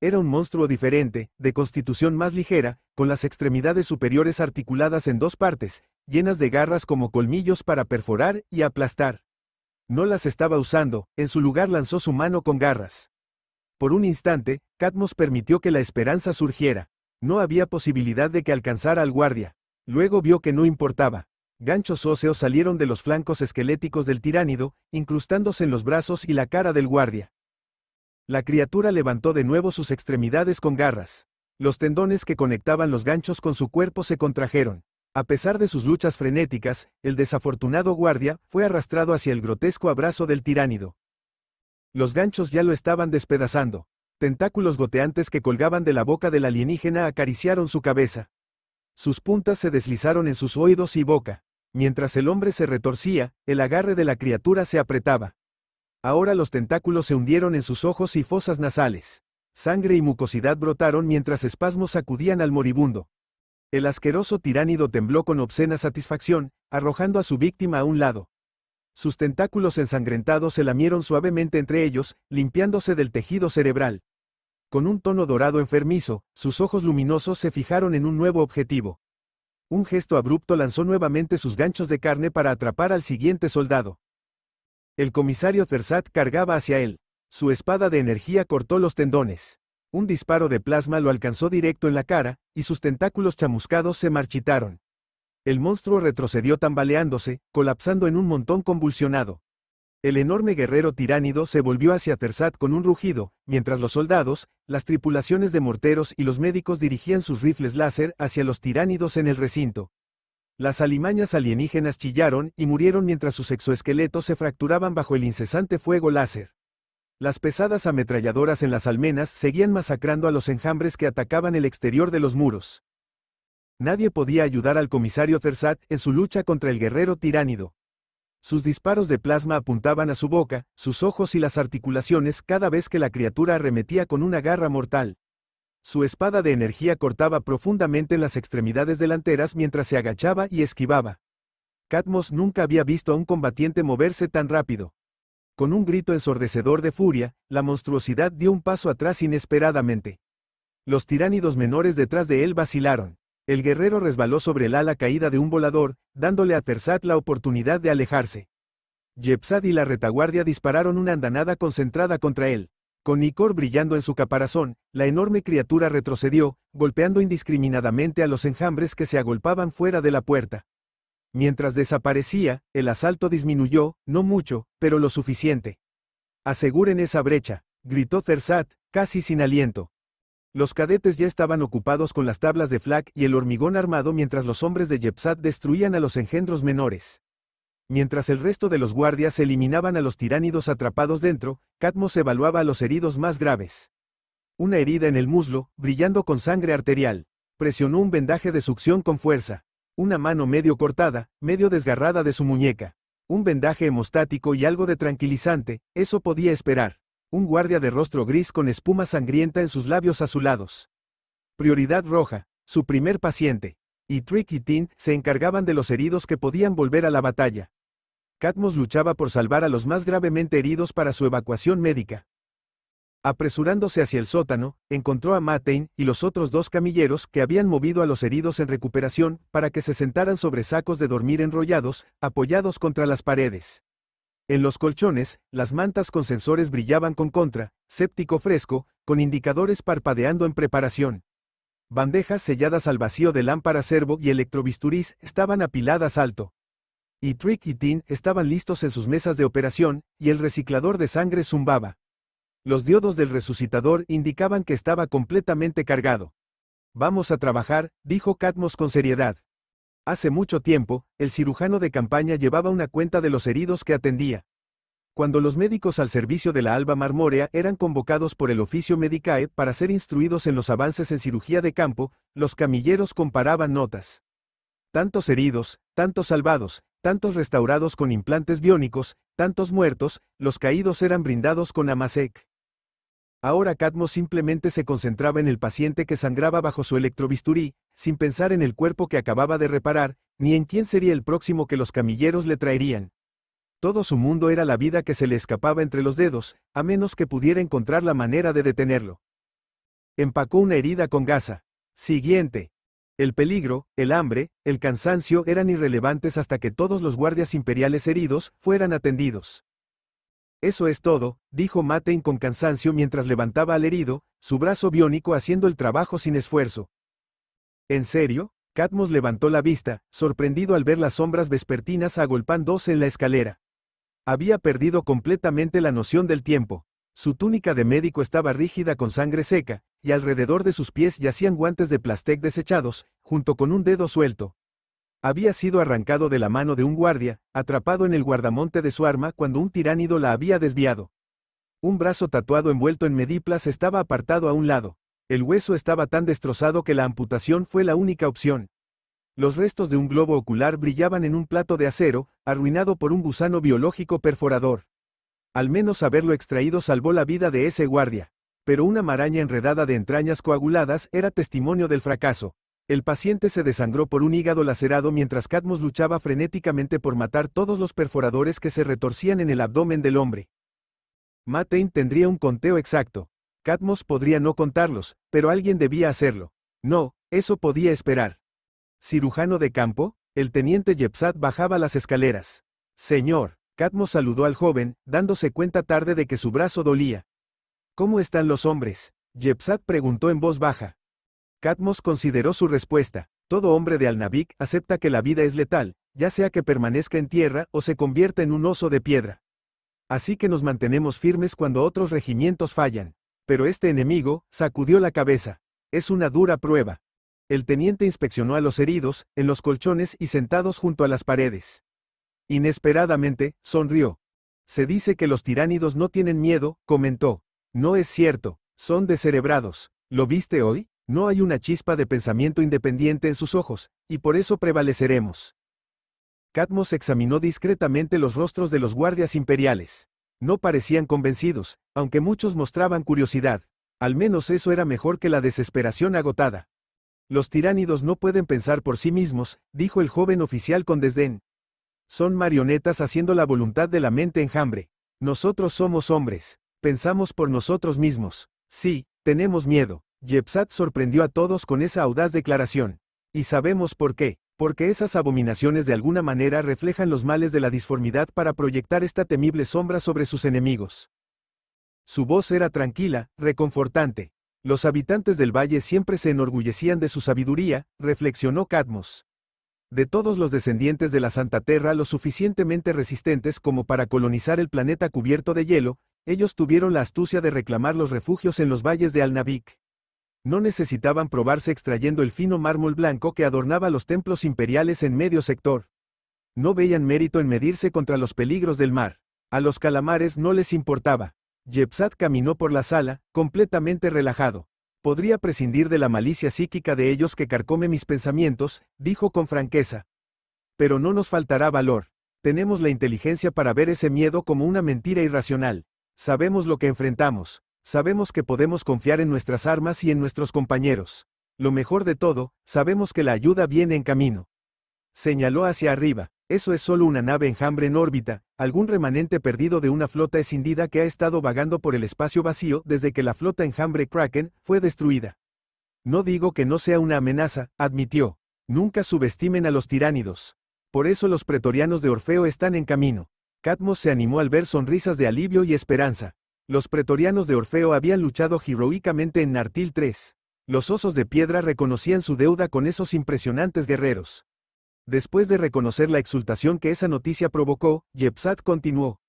Era un monstruo diferente, de constitución más ligera, con las extremidades superiores articuladas en dos partes, llenas de garras como colmillos para perforar y aplastar. No las estaba usando, en su lugar lanzó su mano con garras. Por un instante, Cadmos permitió que la esperanza surgiera. No había posibilidad de que alcanzara al guardia. Luego vio que no importaba. Ganchos óseos salieron de los flancos esqueléticos del tiránido, incrustándose en los brazos y la cara del guardia. La criatura levantó de nuevo sus extremidades con garras. Los tendones que conectaban los ganchos con su cuerpo se contrajeron. A pesar de sus luchas frenéticas, el desafortunado guardia fue arrastrado hacia el grotesco abrazo del tiránido. Los ganchos ya lo estaban despedazando. Tentáculos goteantes que colgaban de la boca del alienígena acariciaron su cabeza. Sus puntas se deslizaron en sus oídos y boca. Mientras el hombre se retorcía, el agarre de la criatura se apretaba. Ahora los tentáculos se hundieron en sus ojos y fosas nasales. Sangre y mucosidad brotaron mientras espasmos sacudían al moribundo. El asqueroso tiránido tembló con obscena satisfacción, arrojando a su víctima a un lado. Sus tentáculos ensangrentados se lamieron suavemente entre ellos, limpiándose del tejido cerebral con un tono dorado enfermizo, sus ojos luminosos se fijaron en un nuevo objetivo. Un gesto abrupto lanzó nuevamente sus ganchos de carne para atrapar al siguiente soldado. El comisario Zersat cargaba hacia él. Su espada de energía cortó los tendones. Un disparo de plasma lo alcanzó directo en la cara, y sus tentáculos chamuscados se marchitaron. El monstruo retrocedió tambaleándose, colapsando en un montón convulsionado. El enorme guerrero tiránido se volvió hacia Tersat con un rugido, mientras los soldados, las tripulaciones de morteros y los médicos dirigían sus rifles láser hacia los tiránidos en el recinto. Las alimañas alienígenas chillaron y murieron mientras sus exoesqueletos se fracturaban bajo el incesante fuego láser. Las pesadas ametralladoras en las almenas seguían masacrando a los enjambres que atacaban el exterior de los muros. Nadie podía ayudar al comisario Tersat en su lucha contra el guerrero tiránido. Sus disparos de plasma apuntaban a su boca, sus ojos y las articulaciones cada vez que la criatura arremetía con una garra mortal. Su espada de energía cortaba profundamente en las extremidades delanteras mientras se agachaba y esquivaba. catmos nunca había visto a un combatiente moverse tan rápido. Con un grito ensordecedor de furia, la monstruosidad dio un paso atrás inesperadamente. Los tiránidos menores detrás de él vacilaron. El guerrero resbaló sobre el ala caída de un volador, dándole a Tersat la oportunidad de alejarse. Jepsad y la retaguardia dispararon una andanada concentrada contra él. Con Nicor brillando en su caparazón, la enorme criatura retrocedió, golpeando indiscriminadamente a los enjambres que se agolpaban fuera de la puerta. Mientras desaparecía, el asalto disminuyó, no mucho, pero lo suficiente. Aseguren esa brecha, gritó Zersat, casi sin aliento. Los cadetes ya estaban ocupados con las tablas de flak y el hormigón armado mientras los hombres de Jepsat destruían a los engendros menores. Mientras el resto de los guardias eliminaban a los tiránidos atrapados dentro, Katmos evaluaba a los heridos más graves. Una herida en el muslo, brillando con sangre arterial. Presionó un vendaje de succión con fuerza. Una mano medio cortada, medio desgarrada de su muñeca. Un vendaje hemostático y algo de tranquilizante, eso podía esperar. Un guardia de rostro gris con espuma sangrienta en sus labios azulados. Prioridad roja, su primer paciente. Y Trick Tin se encargaban de los heridos que podían volver a la batalla. catmos luchaba por salvar a los más gravemente heridos para su evacuación médica. Apresurándose hacia el sótano, encontró a Matein y los otros dos camilleros que habían movido a los heridos en recuperación para que se sentaran sobre sacos de dormir enrollados, apoyados contra las paredes. En los colchones, las mantas con sensores brillaban con contra, séptico fresco, con indicadores parpadeando en preparación. Bandejas selladas al vacío de lámpara cervo y electrobisturís estaban apiladas alto. Y Trick y Tin estaban listos en sus mesas de operación, y el reciclador de sangre zumbaba. Los diodos del resucitador indicaban que estaba completamente cargado. Vamos a trabajar, dijo Cadmos con seriedad. Hace mucho tiempo, el cirujano de campaña llevaba una cuenta de los heridos que atendía. Cuando los médicos al servicio de la Alba Marmórea eran convocados por el oficio Medicae para ser instruidos en los avances en cirugía de campo, los camilleros comparaban notas. Tantos heridos, tantos salvados, tantos restaurados con implantes biónicos, tantos muertos, los caídos eran brindados con Amasec. Ahora Cadmo simplemente se concentraba en el paciente que sangraba bajo su electrobisturí, sin pensar en el cuerpo que acababa de reparar, ni en quién sería el próximo que los camilleros le traerían. Todo su mundo era la vida que se le escapaba entre los dedos, a menos que pudiera encontrar la manera de detenerlo. Empacó una herida con gasa. Siguiente. El peligro, el hambre, el cansancio eran irrelevantes hasta que todos los guardias imperiales heridos fueran atendidos. Eso es todo, dijo Matein con cansancio mientras levantaba al herido, su brazo biónico haciendo el trabajo sin esfuerzo. ¿En serio? catmos levantó la vista, sorprendido al ver las sombras vespertinas agolpándose en la escalera. Había perdido completamente la noción del tiempo. Su túnica de médico estaba rígida con sangre seca, y alrededor de sus pies yacían guantes de plastec desechados, junto con un dedo suelto había sido arrancado de la mano de un guardia, atrapado en el guardamonte de su arma cuando un tiránido la había desviado. Un brazo tatuado envuelto en mediplas estaba apartado a un lado. El hueso estaba tan destrozado que la amputación fue la única opción. Los restos de un globo ocular brillaban en un plato de acero, arruinado por un gusano biológico perforador. Al menos haberlo extraído salvó la vida de ese guardia. Pero una maraña enredada de entrañas coaguladas era testimonio del fracaso. El paciente se desangró por un hígado lacerado mientras Cadmos luchaba frenéticamente por matar todos los perforadores que se retorcían en el abdomen del hombre. Matein tendría un conteo exacto. catmos podría no contarlos, pero alguien debía hacerlo. No, eso podía esperar. Cirujano de campo, el teniente Jepsat bajaba las escaleras. Señor, catmos saludó al joven, dándose cuenta tarde de que su brazo dolía. ¿Cómo están los hombres? Jepsat preguntó en voz baja. Catmos consideró su respuesta. Todo hombre de Alnabik acepta que la vida es letal, ya sea que permanezca en tierra o se convierta en un oso de piedra. Así que nos mantenemos firmes cuando otros regimientos fallan. Pero este enemigo sacudió la cabeza. Es una dura prueba. El teniente inspeccionó a los heridos, en los colchones y sentados junto a las paredes. Inesperadamente, sonrió. Se dice que los tiránidos no tienen miedo, comentó. No es cierto, son descerebrados. ¿Lo viste hoy? No hay una chispa de pensamiento independiente en sus ojos, y por eso prevaleceremos. Cadmos examinó discretamente los rostros de los guardias imperiales. No parecían convencidos, aunque muchos mostraban curiosidad. Al menos eso era mejor que la desesperación agotada. Los tiránidos no pueden pensar por sí mismos, dijo el joven oficial con desdén. Son marionetas haciendo la voluntad de la mente enjambre. Nosotros somos hombres. Pensamos por nosotros mismos. Sí, tenemos miedo, Jepsat sorprendió a todos con esa audaz declaración. Y sabemos por qué, porque esas abominaciones de alguna manera reflejan los males de la disformidad para proyectar esta temible sombra sobre sus enemigos. Su voz era tranquila, reconfortante. Los habitantes del valle siempre se enorgullecían de su sabiduría, reflexionó Cadmos. De todos los descendientes de la Santa Terra lo suficientemente resistentes como para colonizar el planeta cubierto de hielo, ellos tuvieron la astucia de reclamar los refugios en los valles de Alnabik no necesitaban probarse extrayendo el fino mármol blanco que adornaba los templos imperiales en medio sector. No veían mérito en medirse contra los peligros del mar. A los calamares no les importaba. Jepsat caminó por la sala, completamente relajado. Podría prescindir de la malicia psíquica de ellos que carcome mis pensamientos, dijo con franqueza. Pero no nos faltará valor. Tenemos la inteligencia para ver ese miedo como una mentira irracional. Sabemos lo que enfrentamos. Sabemos que podemos confiar en nuestras armas y en nuestros compañeros. Lo mejor de todo, sabemos que la ayuda viene en camino. Señaló hacia arriba, eso es solo una nave enjambre en órbita, algún remanente perdido de una flota escindida que ha estado vagando por el espacio vacío desde que la flota enjambre Kraken fue destruida. No digo que no sea una amenaza, admitió. Nunca subestimen a los tiránidos. Por eso los pretorianos de Orfeo están en camino. Katmos se animó al ver sonrisas de alivio y esperanza. Los pretorianos de Orfeo habían luchado heroicamente en Nartil III. Los osos de piedra reconocían su deuda con esos impresionantes guerreros. Después de reconocer la exultación que esa noticia provocó, Yepsat continuó.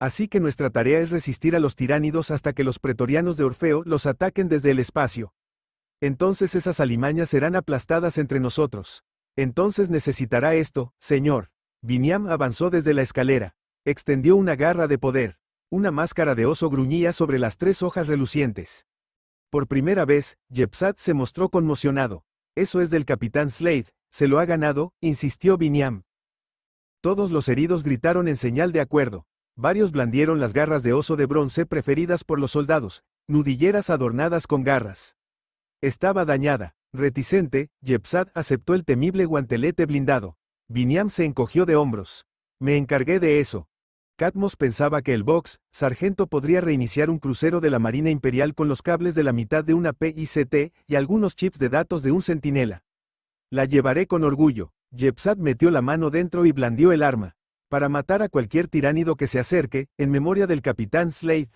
Así que nuestra tarea es resistir a los tiránidos hasta que los pretorianos de Orfeo los ataquen desde el espacio. Entonces esas alimañas serán aplastadas entre nosotros. Entonces necesitará esto, señor. viniam avanzó desde la escalera. Extendió una garra de poder. Una máscara de oso gruñía sobre las tres hojas relucientes. Por primera vez, Jepsat se mostró conmocionado. Eso es del capitán Slade, se lo ha ganado, insistió Biniam. Todos los heridos gritaron en señal de acuerdo. Varios blandieron las garras de oso de bronce preferidas por los soldados, nudilleras adornadas con garras. Estaba dañada. Reticente, Jepsat aceptó el temible guantelete blindado. Biniam se encogió de hombros. Me encargué de eso, Catmos pensaba que el Vox, Sargento podría reiniciar un crucero de la Marina Imperial con los cables de la mitad de una PICT y algunos chips de datos de un centinela. La llevaré con orgullo. Jepsat metió la mano dentro y blandió el arma. Para matar a cualquier tiránido que se acerque, en memoria del capitán Slade.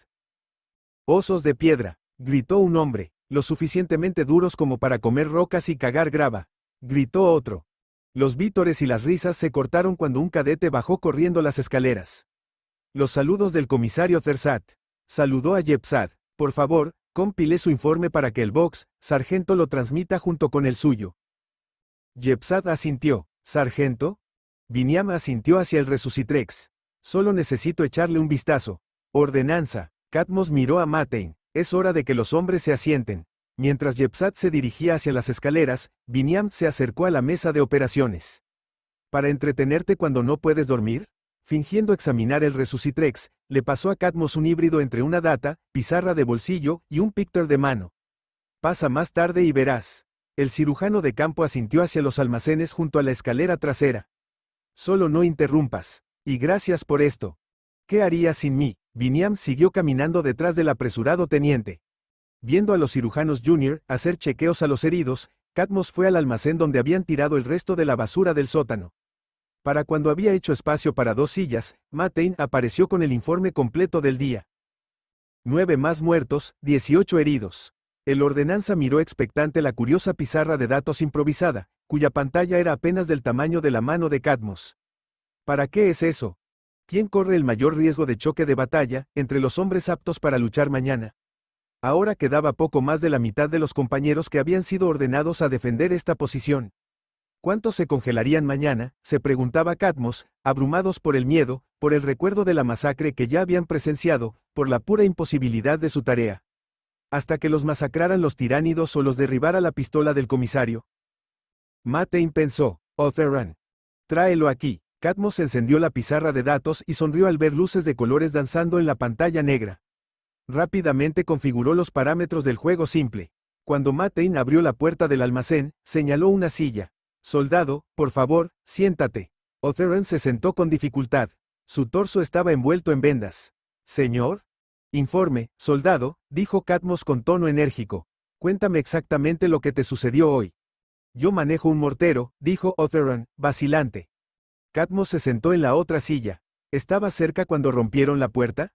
Osos de piedra, gritó un hombre, lo suficientemente duros como para comer rocas y cagar grava, gritó otro. Los vítores y las risas se cortaron cuando un cadete bajó corriendo las escaleras. Los saludos del comisario Tersat. Saludó a Yepsad. Por favor, compile su informe para que el box, sargento lo transmita junto con el suyo. Yepsad asintió. Sargento. Viniam asintió hacia el resucitrex. Solo necesito echarle un vistazo. Ordenanza. Katmos miró a Matein. Es hora de que los hombres se asienten. Mientras Yepsad se dirigía hacia las escaleras, Viniam se acercó a la mesa de operaciones. ¿Para entretenerte cuando no puedes dormir? Fingiendo examinar el resucitrex, le pasó a Cadmos un híbrido entre una data, pizarra de bolsillo y un pictor de mano. Pasa más tarde y verás. El cirujano de campo asintió hacia los almacenes junto a la escalera trasera. Solo no interrumpas. Y gracias por esto. ¿Qué harías sin mí? Viniam siguió caminando detrás del apresurado teniente. Viendo a los cirujanos junior hacer chequeos a los heridos, Cadmos fue al almacén donde habían tirado el resto de la basura del sótano. Para cuando había hecho espacio para dos sillas, Matein apareció con el informe completo del día. Nueve más muertos, dieciocho heridos. El ordenanza miró expectante la curiosa pizarra de datos improvisada, cuya pantalla era apenas del tamaño de la mano de Cadmos. ¿Para qué es eso? ¿Quién corre el mayor riesgo de choque de batalla entre los hombres aptos para luchar mañana? Ahora quedaba poco más de la mitad de los compañeros que habían sido ordenados a defender esta posición. ¿Cuántos se congelarían mañana? se preguntaba Cadmos, abrumados por el miedo, por el recuerdo de la masacre que ya habían presenciado, por la pura imposibilidad de su tarea. Hasta que los masacraran los tiránidos o los derribara la pistola del comisario. Matein pensó, Otheran. Tráelo aquí. Cadmos encendió la pizarra de datos y sonrió al ver luces de colores danzando en la pantalla negra. Rápidamente configuró los parámetros del juego simple. Cuando Matein abrió la puerta del almacén, señaló una silla, Soldado, por favor, siéntate. O'Theron se sentó con dificultad. Su torso estaba envuelto en vendas. Señor. Informe, soldado, dijo Cadmos con tono enérgico. Cuéntame exactamente lo que te sucedió hoy. Yo manejo un mortero, dijo O'Theron, vacilante. Cadmos se sentó en la otra silla. ¿Estaba cerca cuando rompieron la puerta?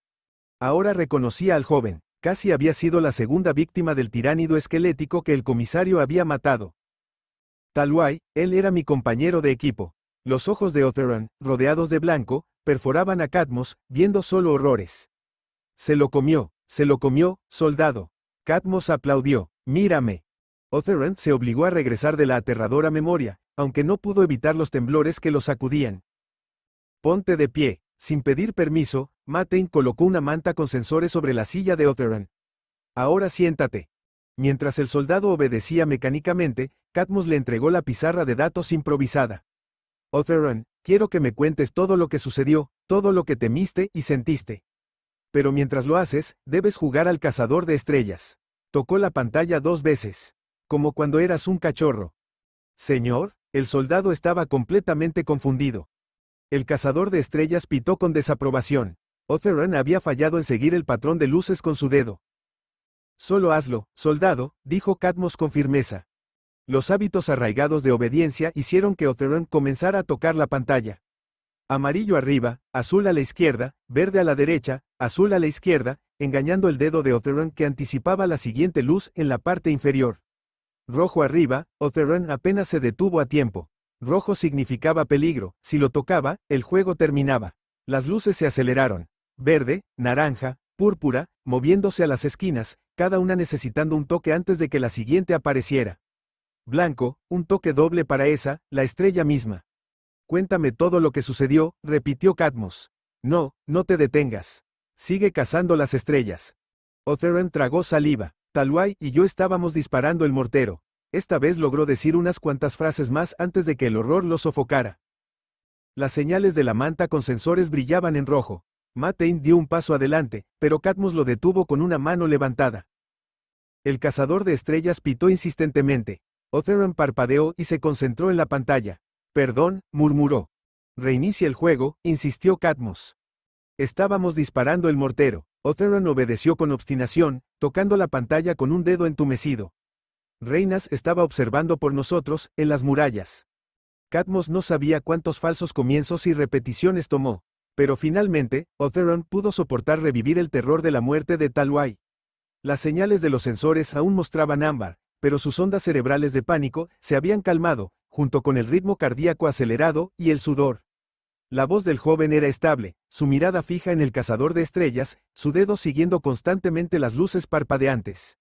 Ahora reconocía al joven. Casi había sido la segunda víctima del tiránido esquelético que el comisario había matado. Talwai, él era mi compañero de equipo. Los ojos de Otheran, rodeados de blanco, perforaban a Cadmos, viendo solo horrores. Se lo comió, se lo comió, soldado. Cadmos aplaudió, mírame. Otheran se obligó a regresar de la aterradora memoria, aunque no pudo evitar los temblores que lo sacudían. Ponte de pie, sin pedir permiso, Matein colocó una manta con sensores sobre la silla de Otheran. Ahora siéntate. Mientras el soldado obedecía mecánicamente, Cadmus le entregó la pizarra de datos improvisada. Otheron, quiero que me cuentes todo lo que sucedió, todo lo que temiste y sentiste. Pero mientras lo haces, debes jugar al cazador de estrellas. Tocó la pantalla dos veces. Como cuando eras un cachorro. Señor, el soldado estaba completamente confundido. El cazador de estrellas pitó con desaprobación. Otheron había fallado en seguir el patrón de luces con su dedo. Solo hazlo, soldado, dijo Cadmos con firmeza. Los hábitos arraigados de obediencia hicieron que Otheron comenzara a tocar la pantalla. Amarillo arriba, azul a la izquierda, verde a la derecha, azul a la izquierda, engañando el dedo de Otheron que anticipaba la siguiente luz en la parte inferior. Rojo arriba, Otheron apenas se detuvo a tiempo. Rojo significaba peligro, si lo tocaba, el juego terminaba. Las luces se aceleraron. Verde, naranja, púrpura, moviéndose a las esquinas, cada una necesitando un toque antes de que la siguiente apareciera. Blanco, un toque doble para esa, la estrella misma. Cuéntame todo lo que sucedió, repitió Cadmos. No, no te detengas. Sigue cazando las estrellas. Otheren tragó saliva. Talwai y yo estábamos disparando el mortero. Esta vez logró decir unas cuantas frases más antes de que el horror lo sofocara. Las señales de la manta con sensores brillaban en rojo. Matein dio un paso adelante, pero Cadmus lo detuvo con una mano levantada. El cazador de estrellas pitó insistentemente. Otheron parpadeó y se concentró en la pantalla. Perdón, murmuró. Reinicia el juego, insistió Cadmus. Estábamos disparando el mortero. Otheron obedeció con obstinación, tocando la pantalla con un dedo entumecido. Reinas estaba observando por nosotros, en las murallas. catmos no sabía cuántos falsos comienzos y repeticiones tomó. Pero finalmente, Otheron pudo soportar revivir el terror de la muerte de Talwai. Las señales de los sensores aún mostraban ámbar, pero sus ondas cerebrales de pánico se habían calmado, junto con el ritmo cardíaco acelerado y el sudor. La voz del joven era estable, su mirada fija en el cazador de estrellas, su dedo siguiendo constantemente las luces parpadeantes.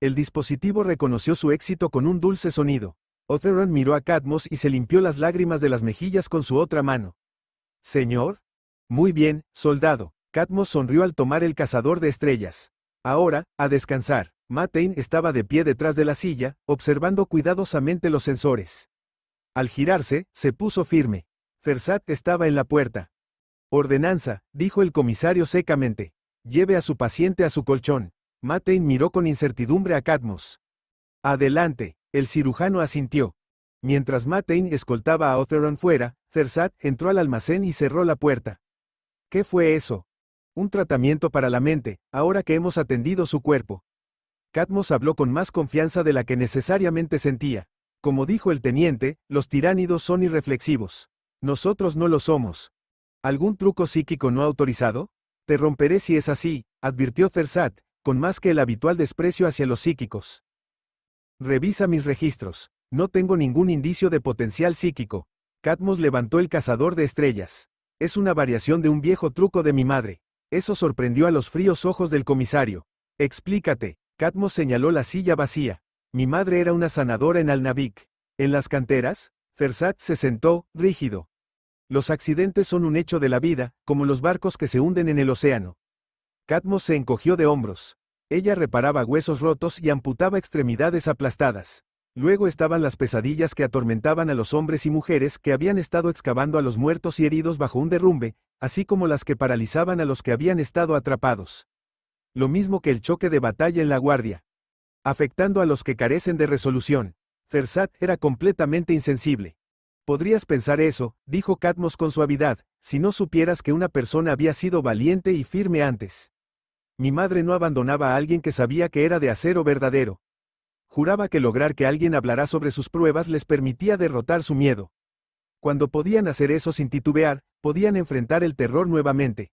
El dispositivo reconoció su éxito con un dulce sonido. Otheron miró a Cadmos y se limpió las lágrimas de las mejillas con su otra mano. Señor. Muy bien, soldado. cadmos sonrió al tomar el cazador de estrellas. Ahora, a descansar. Matein estaba de pie detrás de la silla, observando cuidadosamente los sensores. Al girarse, se puso firme. Fersat estaba en la puerta. Ordenanza, dijo el comisario secamente. Lleve a su paciente a su colchón. Matein miró con incertidumbre a Cadmus. Adelante, el cirujano asintió. Mientras Matein escoltaba a Otheron fuera, Cersat entró al almacén y cerró la puerta. ¿Qué fue eso? Un tratamiento para la mente, ahora que hemos atendido su cuerpo. Cadmos habló con más confianza de la que necesariamente sentía. Como dijo el teniente, los tiránidos son irreflexivos. Nosotros no lo somos. ¿Algún truco psíquico no autorizado? Te romperé si es así, advirtió Cersat, con más que el habitual desprecio hacia los psíquicos. Revisa mis registros. No tengo ningún indicio de potencial psíquico. Catmos levantó el cazador de estrellas. Es una variación de un viejo truco de mi madre. Eso sorprendió a los fríos ojos del comisario. Explícate. Catmos señaló la silla vacía. Mi madre era una sanadora en Alnavik. En las canteras, Zersat se sentó, rígido. Los accidentes son un hecho de la vida, como los barcos que se hunden en el océano. Catmos se encogió de hombros. Ella reparaba huesos rotos y amputaba extremidades aplastadas. Luego estaban las pesadillas que atormentaban a los hombres y mujeres que habían estado excavando a los muertos y heridos bajo un derrumbe, así como las que paralizaban a los que habían estado atrapados. Lo mismo que el choque de batalla en la guardia. Afectando a los que carecen de resolución. Cersat era completamente insensible. Podrías pensar eso, dijo Cadmos con suavidad, si no supieras que una persona había sido valiente y firme antes. Mi madre no abandonaba a alguien que sabía que era de acero verdadero, Juraba que lograr que alguien hablara sobre sus pruebas les permitía derrotar su miedo. Cuando podían hacer eso sin titubear, podían enfrentar el terror nuevamente.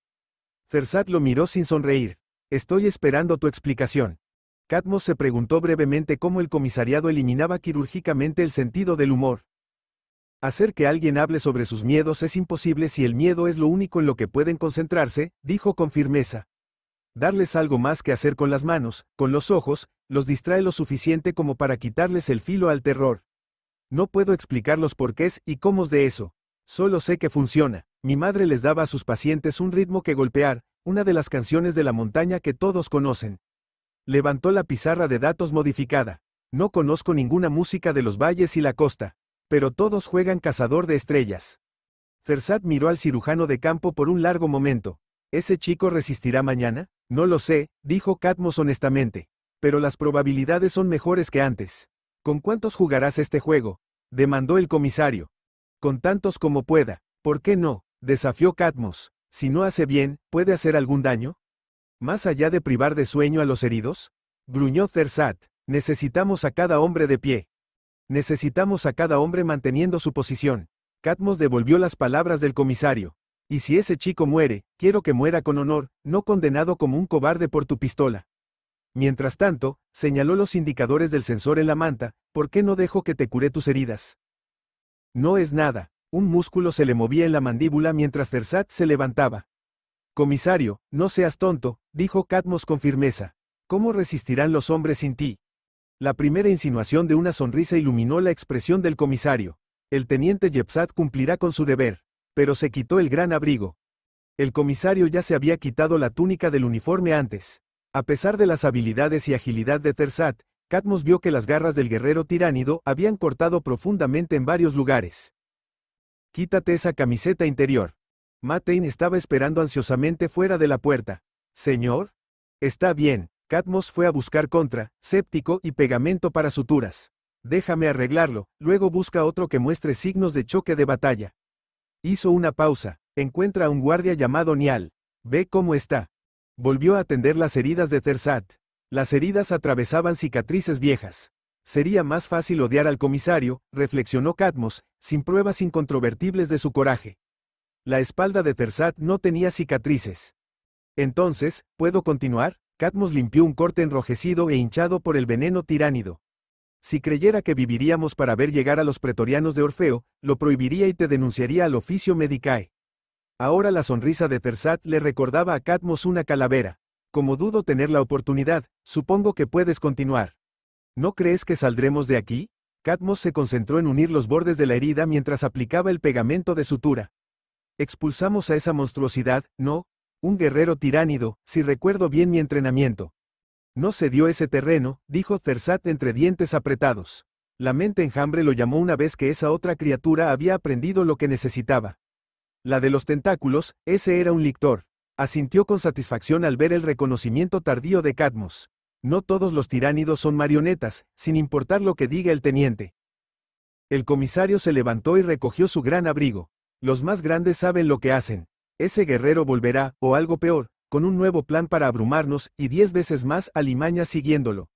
Fersat lo miró sin sonreír. Estoy esperando tu explicación. Cadmos se preguntó brevemente cómo el comisariado eliminaba quirúrgicamente el sentido del humor. Hacer que alguien hable sobre sus miedos es imposible si el miedo es lo único en lo que pueden concentrarse, dijo con firmeza. Darles algo más que hacer con las manos, con los ojos, los distrae lo suficiente como para quitarles el filo al terror. No puedo explicar los porqués y cómo de eso. Solo sé que funciona. Mi madre les daba a sus pacientes un ritmo que golpear, una de las canciones de la montaña que todos conocen. Levantó la pizarra de datos modificada. No conozco ninguna música de los valles y la costa, pero todos juegan cazador de estrellas. Fersat miró al cirujano de campo por un largo momento. ¿Ese chico resistirá mañana? No lo sé, dijo Cadmus honestamente. Pero las probabilidades son mejores que antes. ¿Con cuántos jugarás este juego? demandó el comisario. Con tantos como pueda. ¿Por qué no? desafió Catmos. Si no hace bien, ¿puede hacer algún daño? Más allá de privar de sueño a los heridos? gruñó Zersat. Necesitamos a cada hombre de pie. Necesitamos a cada hombre manteniendo su posición. Catmos devolvió las palabras del comisario. Y si ese chico muere, quiero que muera con honor, no condenado como un cobarde por tu pistola. Mientras tanto, señaló los indicadores del sensor en la manta, ¿por qué no dejo que te cure tus heridas? No es nada, un músculo se le movía en la mandíbula mientras Tersat se levantaba. Comisario, no seas tonto, dijo Cadmos con firmeza. ¿Cómo resistirán los hombres sin ti? La primera insinuación de una sonrisa iluminó la expresión del comisario. El teniente Jepsat cumplirá con su deber pero se quitó el gran abrigo. El comisario ya se había quitado la túnica del uniforme antes. A pesar de las habilidades y agilidad de Tersat, Catmos vio que las garras del guerrero tiránido habían cortado profundamente en varios lugares. Quítate esa camiseta interior. Matein estaba esperando ansiosamente fuera de la puerta. Señor? Está bien, Catmos fue a buscar contra, séptico y pegamento para suturas. Déjame arreglarlo, luego busca otro que muestre signos de choque de batalla. Hizo una pausa. Encuentra a un guardia llamado Nial. Ve cómo está. Volvió a atender las heridas de Tersat. Las heridas atravesaban cicatrices viejas. Sería más fácil odiar al comisario, reflexionó Cadmos, sin pruebas incontrovertibles de su coraje. La espalda de Tersat no tenía cicatrices. Entonces, ¿puedo continuar? Cadmos limpió un corte enrojecido e hinchado por el veneno tiránido. Si creyera que viviríamos para ver llegar a los pretorianos de Orfeo, lo prohibiría y te denunciaría al oficio Medicae. Ahora la sonrisa de Tersat le recordaba a Cadmos una calavera. Como dudo tener la oportunidad, supongo que puedes continuar. ¿No crees que saldremos de aquí? Cadmos se concentró en unir los bordes de la herida mientras aplicaba el pegamento de sutura. Expulsamos a esa monstruosidad, ¿no? Un guerrero tiránido, si recuerdo bien mi entrenamiento. No cedió ese terreno, dijo Thersat entre dientes apretados. La mente enjambre lo llamó una vez que esa otra criatura había aprendido lo que necesitaba. La de los tentáculos, ese era un lictor. Asintió con satisfacción al ver el reconocimiento tardío de Cadmus. No todos los tiránidos son marionetas, sin importar lo que diga el teniente. El comisario se levantó y recogió su gran abrigo. Los más grandes saben lo que hacen. Ese guerrero volverá, o algo peor, con un nuevo plan para abrumarnos y diez veces más alimaña siguiéndolo.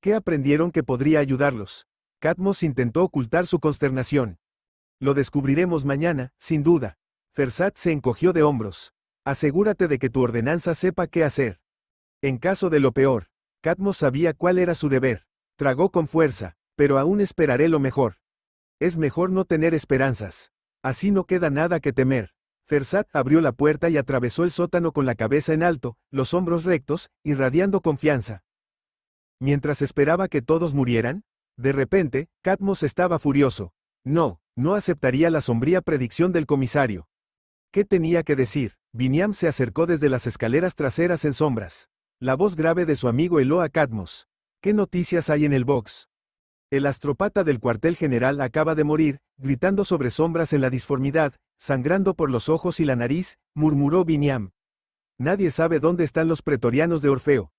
¿Qué aprendieron que podría ayudarlos? Cadmos intentó ocultar su consternación. Lo descubriremos mañana, sin duda. Fersat se encogió de hombros. Asegúrate de que tu ordenanza sepa qué hacer. En caso de lo peor, Cadmos sabía cuál era su deber. Tragó con fuerza, pero aún esperaré lo mejor. Es mejor no tener esperanzas. Así no queda nada que temer. Fersat abrió la puerta y atravesó el sótano con la cabeza en alto, los hombros rectos, irradiando confianza. Mientras esperaba que todos murieran, de repente, Cadmos estaba furioso. No, no aceptaría la sombría predicción del comisario. ¿Qué tenía que decir? Viniam se acercó desde las escaleras traseras en sombras. La voz grave de su amigo a Cadmos. ¿Qué noticias hay en el box? El astropata del cuartel general acaba de morir, gritando sobre sombras en la disformidad, sangrando por los ojos y la nariz, murmuró Viniam. Nadie sabe dónde están los pretorianos de Orfeo.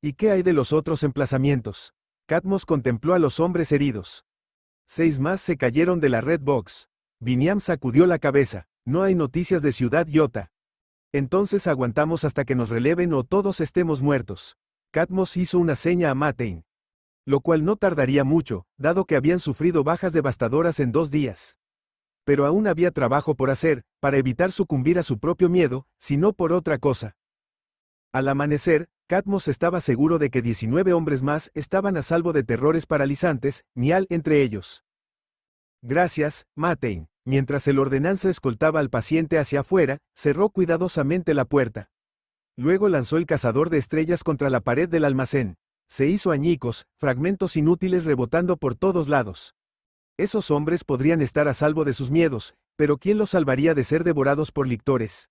¿Y qué hay de los otros emplazamientos? Cadmos contempló a los hombres heridos. Seis más se cayeron de la red box. Viniam sacudió la cabeza. No hay noticias de Ciudad Iota. Entonces aguantamos hasta que nos releven o todos estemos muertos. Cadmos hizo una seña a Matein. Lo cual no tardaría mucho, dado que habían sufrido bajas devastadoras en dos días pero aún había trabajo por hacer, para evitar sucumbir a su propio miedo, si no por otra cosa. Al amanecer, Cadmos estaba seguro de que 19 hombres más estaban a salvo de terrores paralizantes, mial entre ellos. Gracias, Matein. Mientras el ordenanza escoltaba al paciente hacia afuera, cerró cuidadosamente la puerta. Luego lanzó el cazador de estrellas contra la pared del almacén. Se hizo añicos, fragmentos inútiles rebotando por todos lados. Esos hombres podrían estar a salvo de sus miedos, pero ¿quién los salvaría de ser devorados por lictores?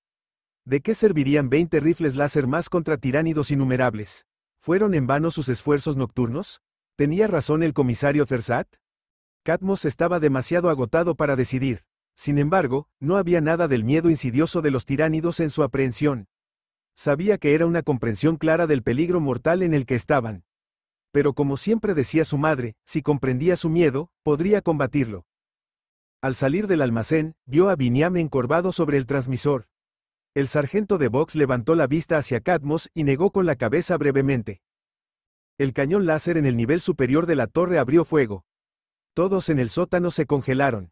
¿De qué servirían 20 rifles láser más contra tiránidos innumerables? ¿Fueron en vano sus esfuerzos nocturnos? ¿Tenía razón el comisario Zersat? Cadmos estaba demasiado agotado para decidir. Sin embargo, no había nada del miedo insidioso de los tiránidos en su aprehensión. Sabía que era una comprensión clara del peligro mortal en el que estaban pero como siempre decía su madre, si comprendía su miedo, podría combatirlo. Al salir del almacén, vio a Biniam encorvado sobre el transmisor. El sargento de Vox levantó la vista hacia Cadmos y negó con la cabeza brevemente. El cañón láser en el nivel superior de la torre abrió fuego. Todos en el sótano se congelaron.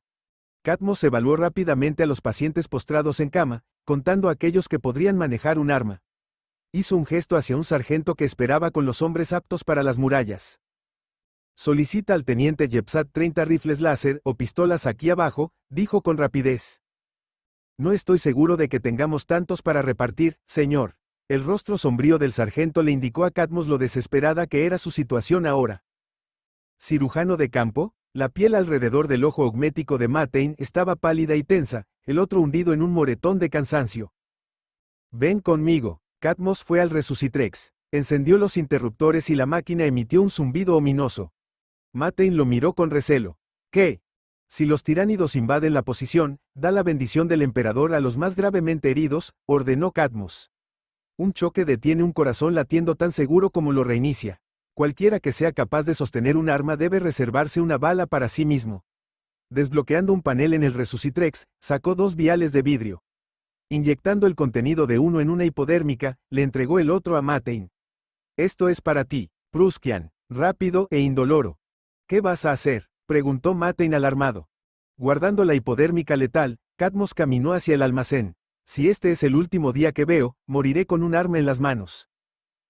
Cadmos evaluó rápidamente a los pacientes postrados en cama, contando a aquellos que podrían manejar un arma. Hizo un gesto hacia un sargento que esperaba con los hombres aptos para las murallas. Solicita al teniente Jepsat 30 rifles láser o pistolas aquí abajo, dijo con rapidez. No estoy seguro de que tengamos tantos para repartir, señor. El rostro sombrío del sargento le indicó a Cadmus lo desesperada que era su situación ahora. Cirujano de campo, la piel alrededor del ojo augmético de Matein estaba pálida y tensa, el otro hundido en un moretón de cansancio. Ven conmigo, Catmos fue al resucitrex, encendió los interruptores y la máquina emitió un zumbido ominoso. Matein lo miró con recelo. ¿Qué? Si los tiránidos invaden la posición, da la bendición del emperador a los más gravemente heridos, ordenó Cadmus. Un choque detiene un corazón latiendo tan seguro como lo reinicia. Cualquiera que sea capaz de sostener un arma debe reservarse una bala para sí mismo. Desbloqueando un panel en el Resucitrex, sacó dos viales de vidrio. Inyectando el contenido de uno en una hipodérmica, le entregó el otro a Matein. Esto es para ti, Pruskian, rápido e indoloro. ¿Qué vas a hacer? preguntó Matein alarmado. Guardando la hipodérmica letal, Cadmos caminó hacia el almacén. Si este es el último día que veo, moriré con un arma en las manos.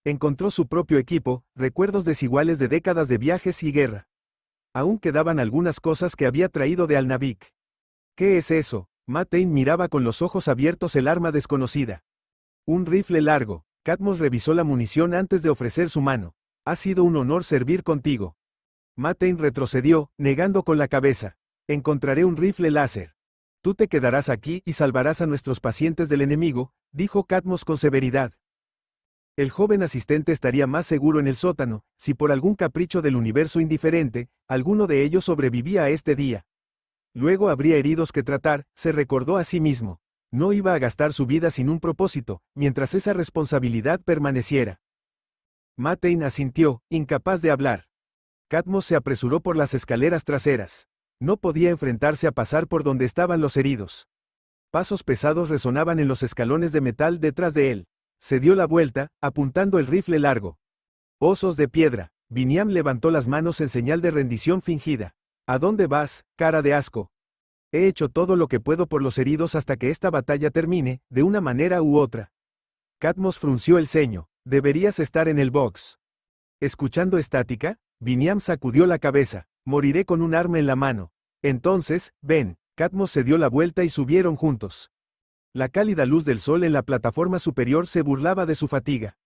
Encontró su propio equipo, recuerdos desiguales de décadas de viajes y guerra. Aún quedaban algunas cosas que había traído de Alnavik. ¿Qué es eso? Matein miraba con los ojos abiertos el arma desconocida. Un rifle largo. Cadmos revisó la munición antes de ofrecer su mano. Ha sido un honor servir contigo. Matein retrocedió, negando con la cabeza. Encontraré un rifle láser. Tú te quedarás aquí y salvarás a nuestros pacientes del enemigo, dijo Cadmos con severidad. El joven asistente estaría más seguro en el sótano, si por algún capricho del universo indiferente, alguno de ellos sobrevivía a este día. Luego habría heridos que tratar, se recordó a sí mismo. No iba a gastar su vida sin un propósito, mientras esa responsabilidad permaneciera. Matein asintió, incapaz de hablar. cadmos se apresuró por las escaleras traseras. No podía enfrentarse a pasar por donde estaban los heridos. Pasos pesados resonaban en los escalones de metal detrás de él. Se dio la vuelta, apuntando el rifle largo. Osos de piedra. Viniam levantó las manos en señal de rendición fingida. ¿A dónde vas, cara de asco? He hecho todo lo que puedo por los heridos hasta que esta batalla termine, de una manera u otra. Cadmos frunció el ceño. Deberías estar en el box. Escuchando estática, Viniam sacudió la cabeza. Moriré con un arma en la mano. Entonces, ven, Cadmos se dio la vuelta y subieron juntos. La cálida luz del sol en la plataforma superior se burlaba de su fatiga.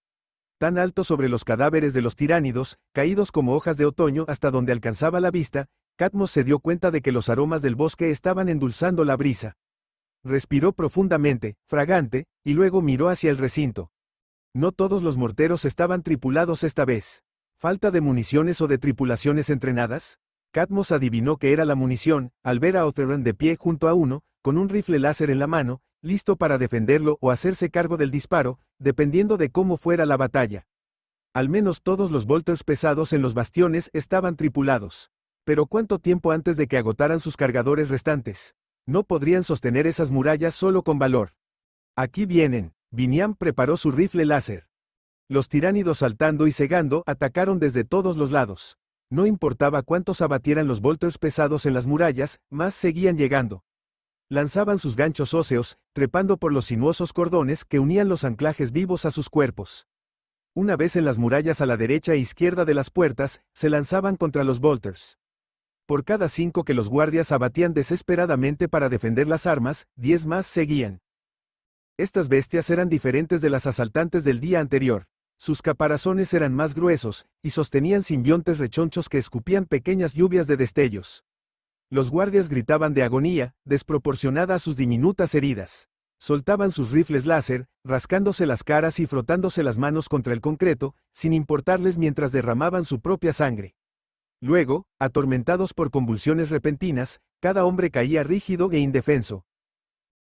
Tan alto sobre los cadáveres de los tiránidos, caídos como hojas de otoño hasta donde alcanzaba la vista, Catmos se dio cuenta de que los aromas del bosque estaban endulzando la brisa. Respiró profundamente, fragante, y luego miró hacia el recinto. No todos los morteros estaban tripulados esta vez. ¿Falta de municiones o de tripulaciones entrenadas? Catmos adivinó que era la munición, al ver a Otheron de pie junto a uno, con un rifle láser en la mano, listo para defenderlo o hacerse cargo del disparo, dependiendo de cómo fuera la batalla. Al menos todos los bolters pesados en los bastiones estaban tripulados. Pero ¿cuánto tiempo antes de que agotaran sus cargadores restantes? No podrían sostener esas murallas solo con valor. Aquí vienen. Viniam preparó su rifle láser. Los tiránidos saltando y cegando atacaron desde todos los lados. No importaba cuántos abatieran los bolters pesados en las murallas, más seguían llegando. Lanzaban sus ganchos óseos, trepando por los sinuosos cordones que unían los anclajes vivos a sus cuerpos. Una vez en las murallas a la derecha e izquierda de las puertas, se lanzaban contra los bolters por cada cinco que los guardias abatían desesperadamente para defender las armas, diez más seguían. Estas bestias eran diferentes de las asaltantes del día anterior. Sus caparazones eran más gruesos, y sostenían simbiontes rechonchos que escupían pequeñas lluvias de destellos. Los guardias gritaban de agonía, desproporcionada a sus diminutas heridas. Soltaban sus rifles láser, rascándose las caras y frotándose las manos contra el concreto, sin importarles mientras derramaban su propia sangre. Luego, atormentados por convulsiones repentinas, cada hombre caía rígido e indefenso.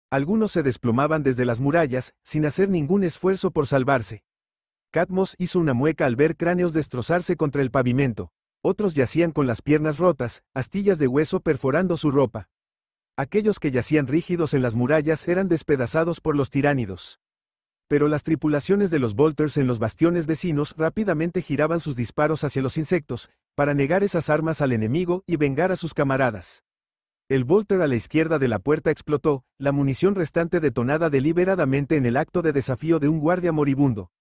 Algunos se desplomaban desde las murallas, sin hacer ningún esfuerzo por salvarse. Cadmos hizo una mueca al ver cráneos destrozarse contra el pavimento. Otros yacían con las piernas rotas, astillas de hueso perforando su ropa. Aquellos que yacían rígidos en las murallas eran despedazados por los tiránidos pero las tripulaciones de los Bolters en los bastiones vecinos rápidamente giraban sus disparos hacia los insectos, para negar esas armas al enemigo y vengar a sus camaradas. El Bolter a la izquierda de la puerta explotó, la munición restante detonada deliberadamente en el acto de desafío de un guardia moribundo.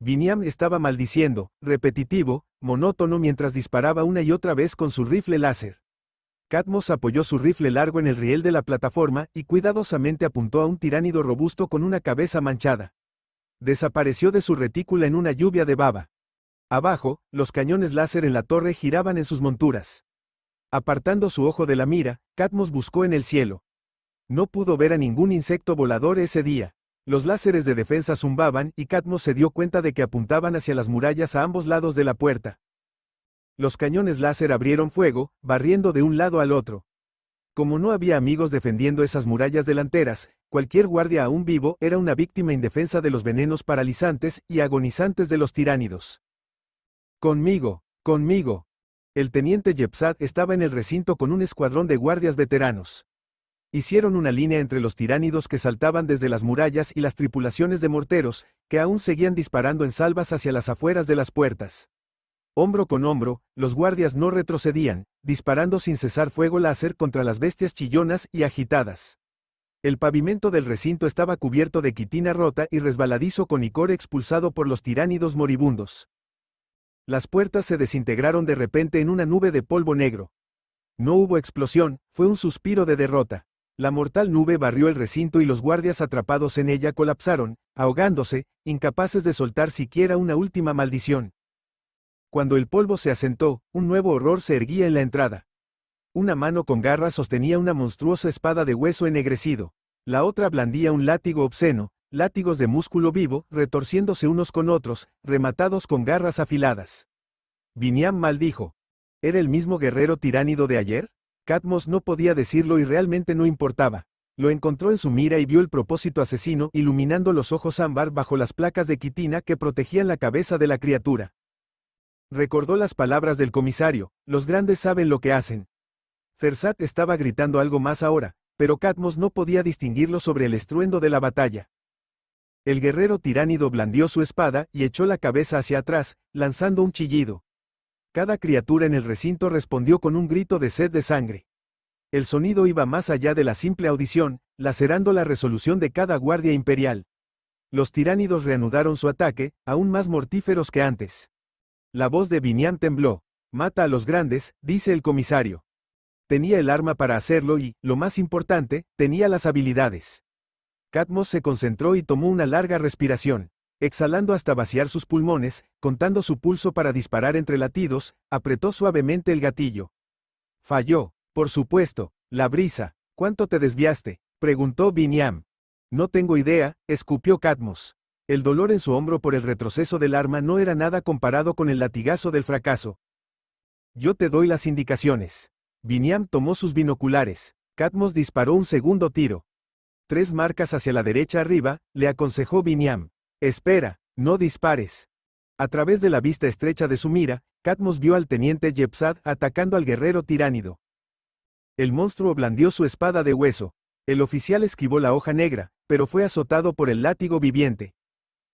Viniam estaba maldiciendo, repetitivo, monótono mientras disparaba una y otra vez con su rifle láser. Catmos apoyó su rifle largo en el riel de la plataforma y cuidadosamente apuntó a un tiránido robusto con una cabeza manchada. Desapareció de su retícula en una lluvia de baba. Abajo, los cañones láser en la torre giraban en sus monturas. Apartando su ojo de la mira, Catmos buscó en el cielo. No pudo ver a ningún insecto volador ese día. Los láseres de defensa zumbaban y Catmos se dio cuenta de que apuntaban hacia las murallas a ambos lados de la puerta. Los cañones láser abrieron fuego, barriendo de un lado al otro. Como no había amigos defendiendo esas murallas delanteras, cualquier guardia aún vivo era una víctima indefensa de los venenos paralizantes y agonizantes de los tiránidos. Conmigo, conmigo. El teniente Jepsat estaba en el recinto con un escuadrón de guardias veteranos hicieron una línea entre los tiránidos que saltaban desde las murallas y las tripulaciones de morteros, que aún seguían disparando en salvas hacia las afueras de las puertas. Hombro con hombro, los guardias no retrocedían, disparando sin cesar fuego láser contra las bestias chillonas y agitadas. El pavimento del recinto estaba cubierto de quitina rota y resbaladizo con icor expulsado por los tiránidos moribundos. Las puertas se desintegraron de repente en una nube de polvo negro. No hubo explosión, fue un suspiro de derrota. La mortal nube barrió el recinto y los guardias atrapados en ella colapsaron, ahogándose, incapaces de soltar siquiera una última maldición. Cuando el polvo se asentó, un nuevo horror se erguía en la entrada. Una mano con garras sostenía una monstruosa espada de hueso ennegrecido. La otra blandía un látigo obsceno, látigos de músculo vivo, retorciéndose unos con otros, rematados con garras afiladas. Viniam maldijo. ¿Era el mismo guerrero tiránido de ayer? Cadmos no podía decirlo y realmente no importaba. Lo encontró en su mira y vio el propósito asesino iluminando los ojos ámbar bajo las placas de quitina que protegían la cabeza de la criatura. Recordó las palabras del comisario, los grandes saben lo que hacen. Cersat estaba gritando algo más ahora, pero Cadmos no podía distinguirlo sobre el estruendo de la batalla. El guerrero tiránido blandió su espada y echó la cabeza hacia atrás, lanzando un chillido. Cada criatura en el recinto respondió con un grito de sed de sangre. El sonido iba más allá de la simple audición, lacerando la resolución de cada guardia imperial. Los tiránidos reanudaron su ataque, aún más mortíferos que antes. La voz de Vinian tembló. Mata a los grandes, dice el comisario. Tenía el arma para hacerlo y, lo más importante, tenía las habilidades. Catmos se concentró y tomó una larga respiración, exhalando hasta vaciar sus pulmones, contando su pulso para disparar entre latidos, apretó suavemente el gatillo. Falló, por supuesto, la brisa. ¿Cuánto te desviaste? preguntó Viniam. No tengo idea, escupió Catmos. El dolor en su hombro por el retroceso del arma no era nada comparado con el latigazo del fracaso. Yo te doy las indicaciones. viniam tomó sus binoculares. Catmos disparó un segundo tiro. Tres marcas hacia la derecha arriba, le aconsejó viniam Espera, no dispares. A través de la vista estrecha de su mira, Catmos vio al teniente Jepsad atacando al guerrero tiránido. El monstruo blandió su espada de hueso. El oficial esquivó la hoja negra, pero fue azotado por el látigo viviente.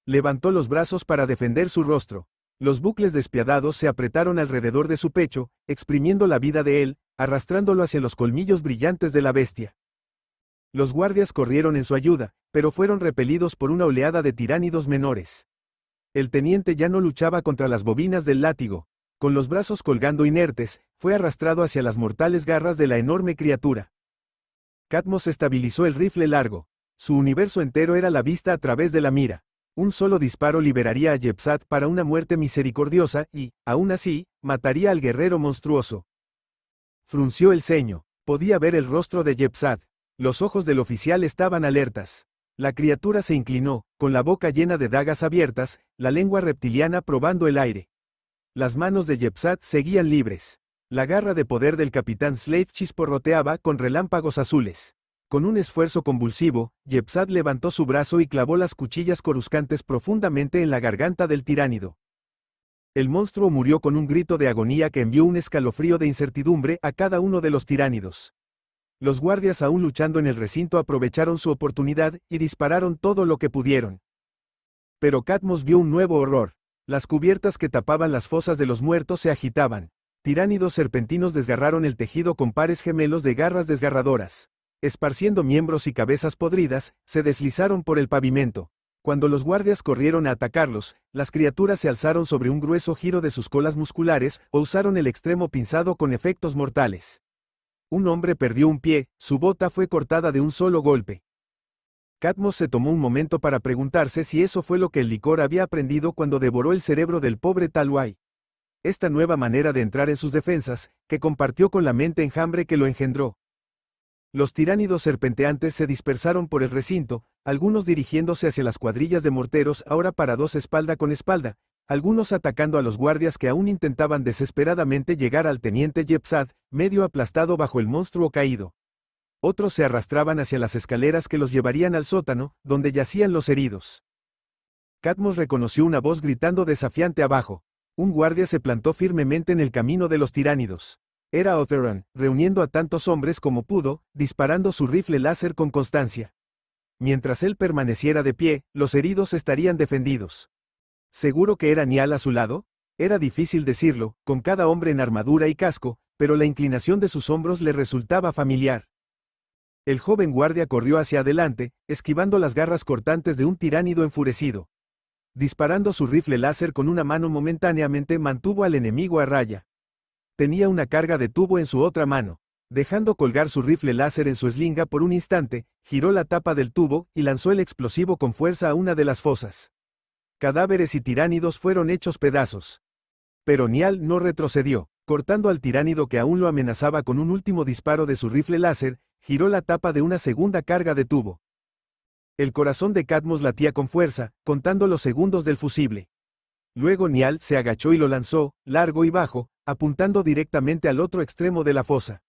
Levantó los brazos para defender su rostro. Los bucles despiadados se apretaron alrededor de su pecho, exprimiendo la vida de él, arrastrándolo hacia los colmillos brillantes de la bestia. Los guardias corrieron en su ayuda, pero fueron repelidos por una oleada de tiránidos menores. El teniente ya no luchaba contra las bobinas del látigo. Con los brazos colgando inertes, fue arrastrado hacia las mortales garras de la enorme criatura. Catmos estabilizó el rifle largo. Su universo entero era la vista a través de la mira. Un solo disparo liberaría a Jepsat para una muerte misericordiosa y, aún así, mataría al guerrero monstruoso. Frunció el ceño. Podía ver el rostro de Jepsat. Los ojos del oficial estaban alertas. La criatura se inclinó, con la boca llena de dagas abiertas, la lengua reptiliana probando el aire. Las manos de Jepsat seguían libres. La garra de poder del capitán Slade chisporroteaba con relámpagos azules. Con un esfuerzo convulsivo, Yepsad levantó su brazo y clavó las cuchillas coruscantes profundamente en la garganta del tiránido. El monstruo murió con un grito de agonía que envió un escalofrío de incertidumbre a cada uno de los tiránidos. Los guardias aún luchando en el recinto aprovecharon su oportunidad y dispararon todo lo que pudieron. Pero Catmos vio un nuevo horror. Las cubiertas que tapaban las fosas de los muertos se agitaban. Tiránidos serpentinos desgarraron el tejido con pares gemelos de garras desgarradoras. Esparciendo miembros y cabezas podridas, se deslizaron por el pavimento. Cuando los guardias corrieron a atacarlos, las criaturas se alzaron sobre un grueso giro de sus colas musculares o usaron el extremo pinzado con efectos mortales. Un hombre perdió un pie, su bota fue cortada de un solo golpe. catmos se tomó un momento para preguntarse si eso fue lo que el licor había aprendido cuando devoró el cerebro del pobre Taluay. Esta nueva manera de entrar en sus defensas, que compartió con la mente enjambre que lo engendró. Los tiránidos serpenteantes se dispersaron por el recinto, algunos dirigiéndose hacia las cuadrillas de morteros ahora parados espalda con espalda, algunos atacando a los guardias que aún intentaban desesperadamente llegar al teniente Jepsad, medio aplastado bajo el monstruo caído. Otros se arrastraban hacia las escaleras que los llevarían al sótano, donde yacían los heridos. Cadmos reconoció una voz gritando desafiante abajo. Un guardia se plantó firmemente en el camino de los tiránidos. Era Otheran, reuniendo a tantos hombres como pudo, disparando su rifle láser con constancia. Mientras él permaneciera de pie, los heridos estarían defendidos. ¿Seguro que era Nial a su lado? Era difícil decirlo, con cada hombre en armadura y casco, pero la inclinación de sus hombros le resultaba familiar. El joven guardia corrió hacia adelante, esquivando las garras cortantes de un tiránido enfurecido. Disparando su rifle láser con una mano momentáneamente mantuvo al enemigo a raya tenía una carga de tubo en su otra mano. Dejando colgar su rifle láser en su eslinga por un instante, giró la tapa del tubo y lanzó el explosivo con fuerza a una de las fosas. Cadáveres y tiránidos fueron hechos pedazos. Pero Nial no retrocedió, cortando al tiránido que aún lo amenazaba con un último disparo de su rifle láser, giró la tapa de una segunda carga de tubo. El corazón de Cadmus latía con fuerza, contando los segundos del fusible. Luego Nial se agachó y lo lanzó, largo y bajo, apuntando directamente al otro extremo de la fosa.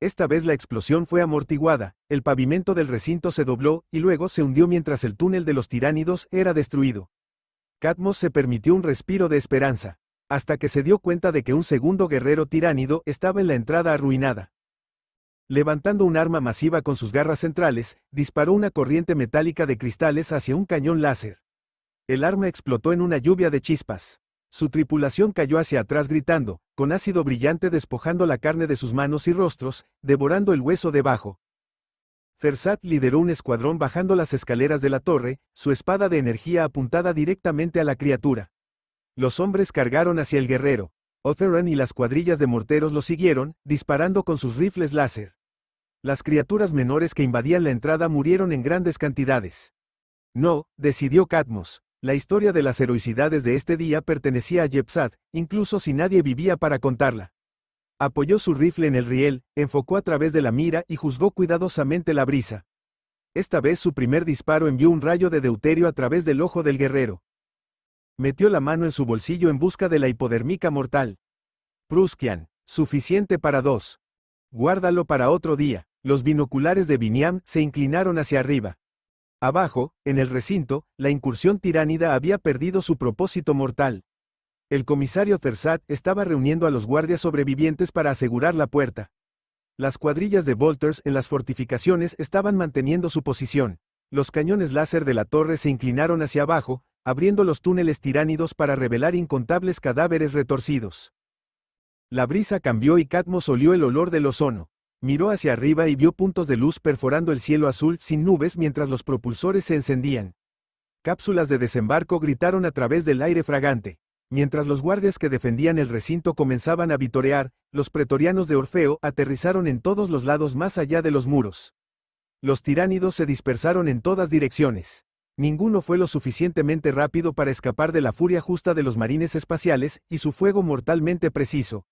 Esta vez la explosión fue amortiguada, el pavimento del recinto se dobló y luego se hundió mientras el túnel de los tiránidos era destruido. Cadmos se permitió un respiro de esperanza, hasta que se dio cuenta de que un segundo guerrero tiránido estaba en la entrada arruinada. Levantando un arma masiva con sus garras centrales, disparó una corriente metálica de cristales hacia un cañón láser. El arma explotó en una lluvia de chispas. Su tripulación cayó hacia atrás gritando, con ácido brillante despojando la carne de sus manos y rostros, devorando el hueso debajo. Zersat lideró un escuadrón bajando las escaleras de la torre, su espada de energía apuntada directamente a la criatura. Los hombres cargaron hacia el guerrero. Otheran y las cuadrillas de morteros lo siguieron, disparando con sus rifles láser. Las criaturas menores que invadían la entrada murieron en grandes cantidades. No, decidió Cadmos. La historia de las heroicidades de este día pertenecía a Yepsad, incluso si nadie vivía para contarla. Apoyó su rifle en el riel, enfocó a través de la mira y juzgó cuidadosamente la brisa. Esta vez su primer disparo envió un rayo de deuterio a través del ojo del guerrero. Metió la mano en su bolsillo en busca de la hipodermica mortal. Pruskian, suficiente para dos. Guárdalo para otro día. Los binoculares de viniam se inclinaron hacia arriba. Abajo, en el recinto, la incursión tiránida había perdido su propósito mortal. El comisario Tersat estaba reuniendo a los guardias sobrevivientes para asegurar la puerta. Las cuadrillas de Volters en las fortificaciones estaban manteniendo su posición. Los cañones láser de la torre se inclinaron hacia abajo, abriendo los túneles tiránidos para revelar incontables cadáveres retorcidos. La brisa cambió y Cadmo olió el olor del ozono. Miró hacia arriba y vio puntos de luz perforando el cielo azul sin nubes mientras los propulsores se encendían. Cápsulas de desembarco gritaron a través del aire fragante. Mientras los guardias que defendían el recinto comenzaban a vitorear, los pretorianos de Orfeo aterrizaron en todos los lados más allá de los muros. Los tiránidos se dispersaron en todas direcciones. Ninguno fue lo suficientemente rápido para escapar de la furia justa de los marines espaciales y su fuego mortalmente preciso,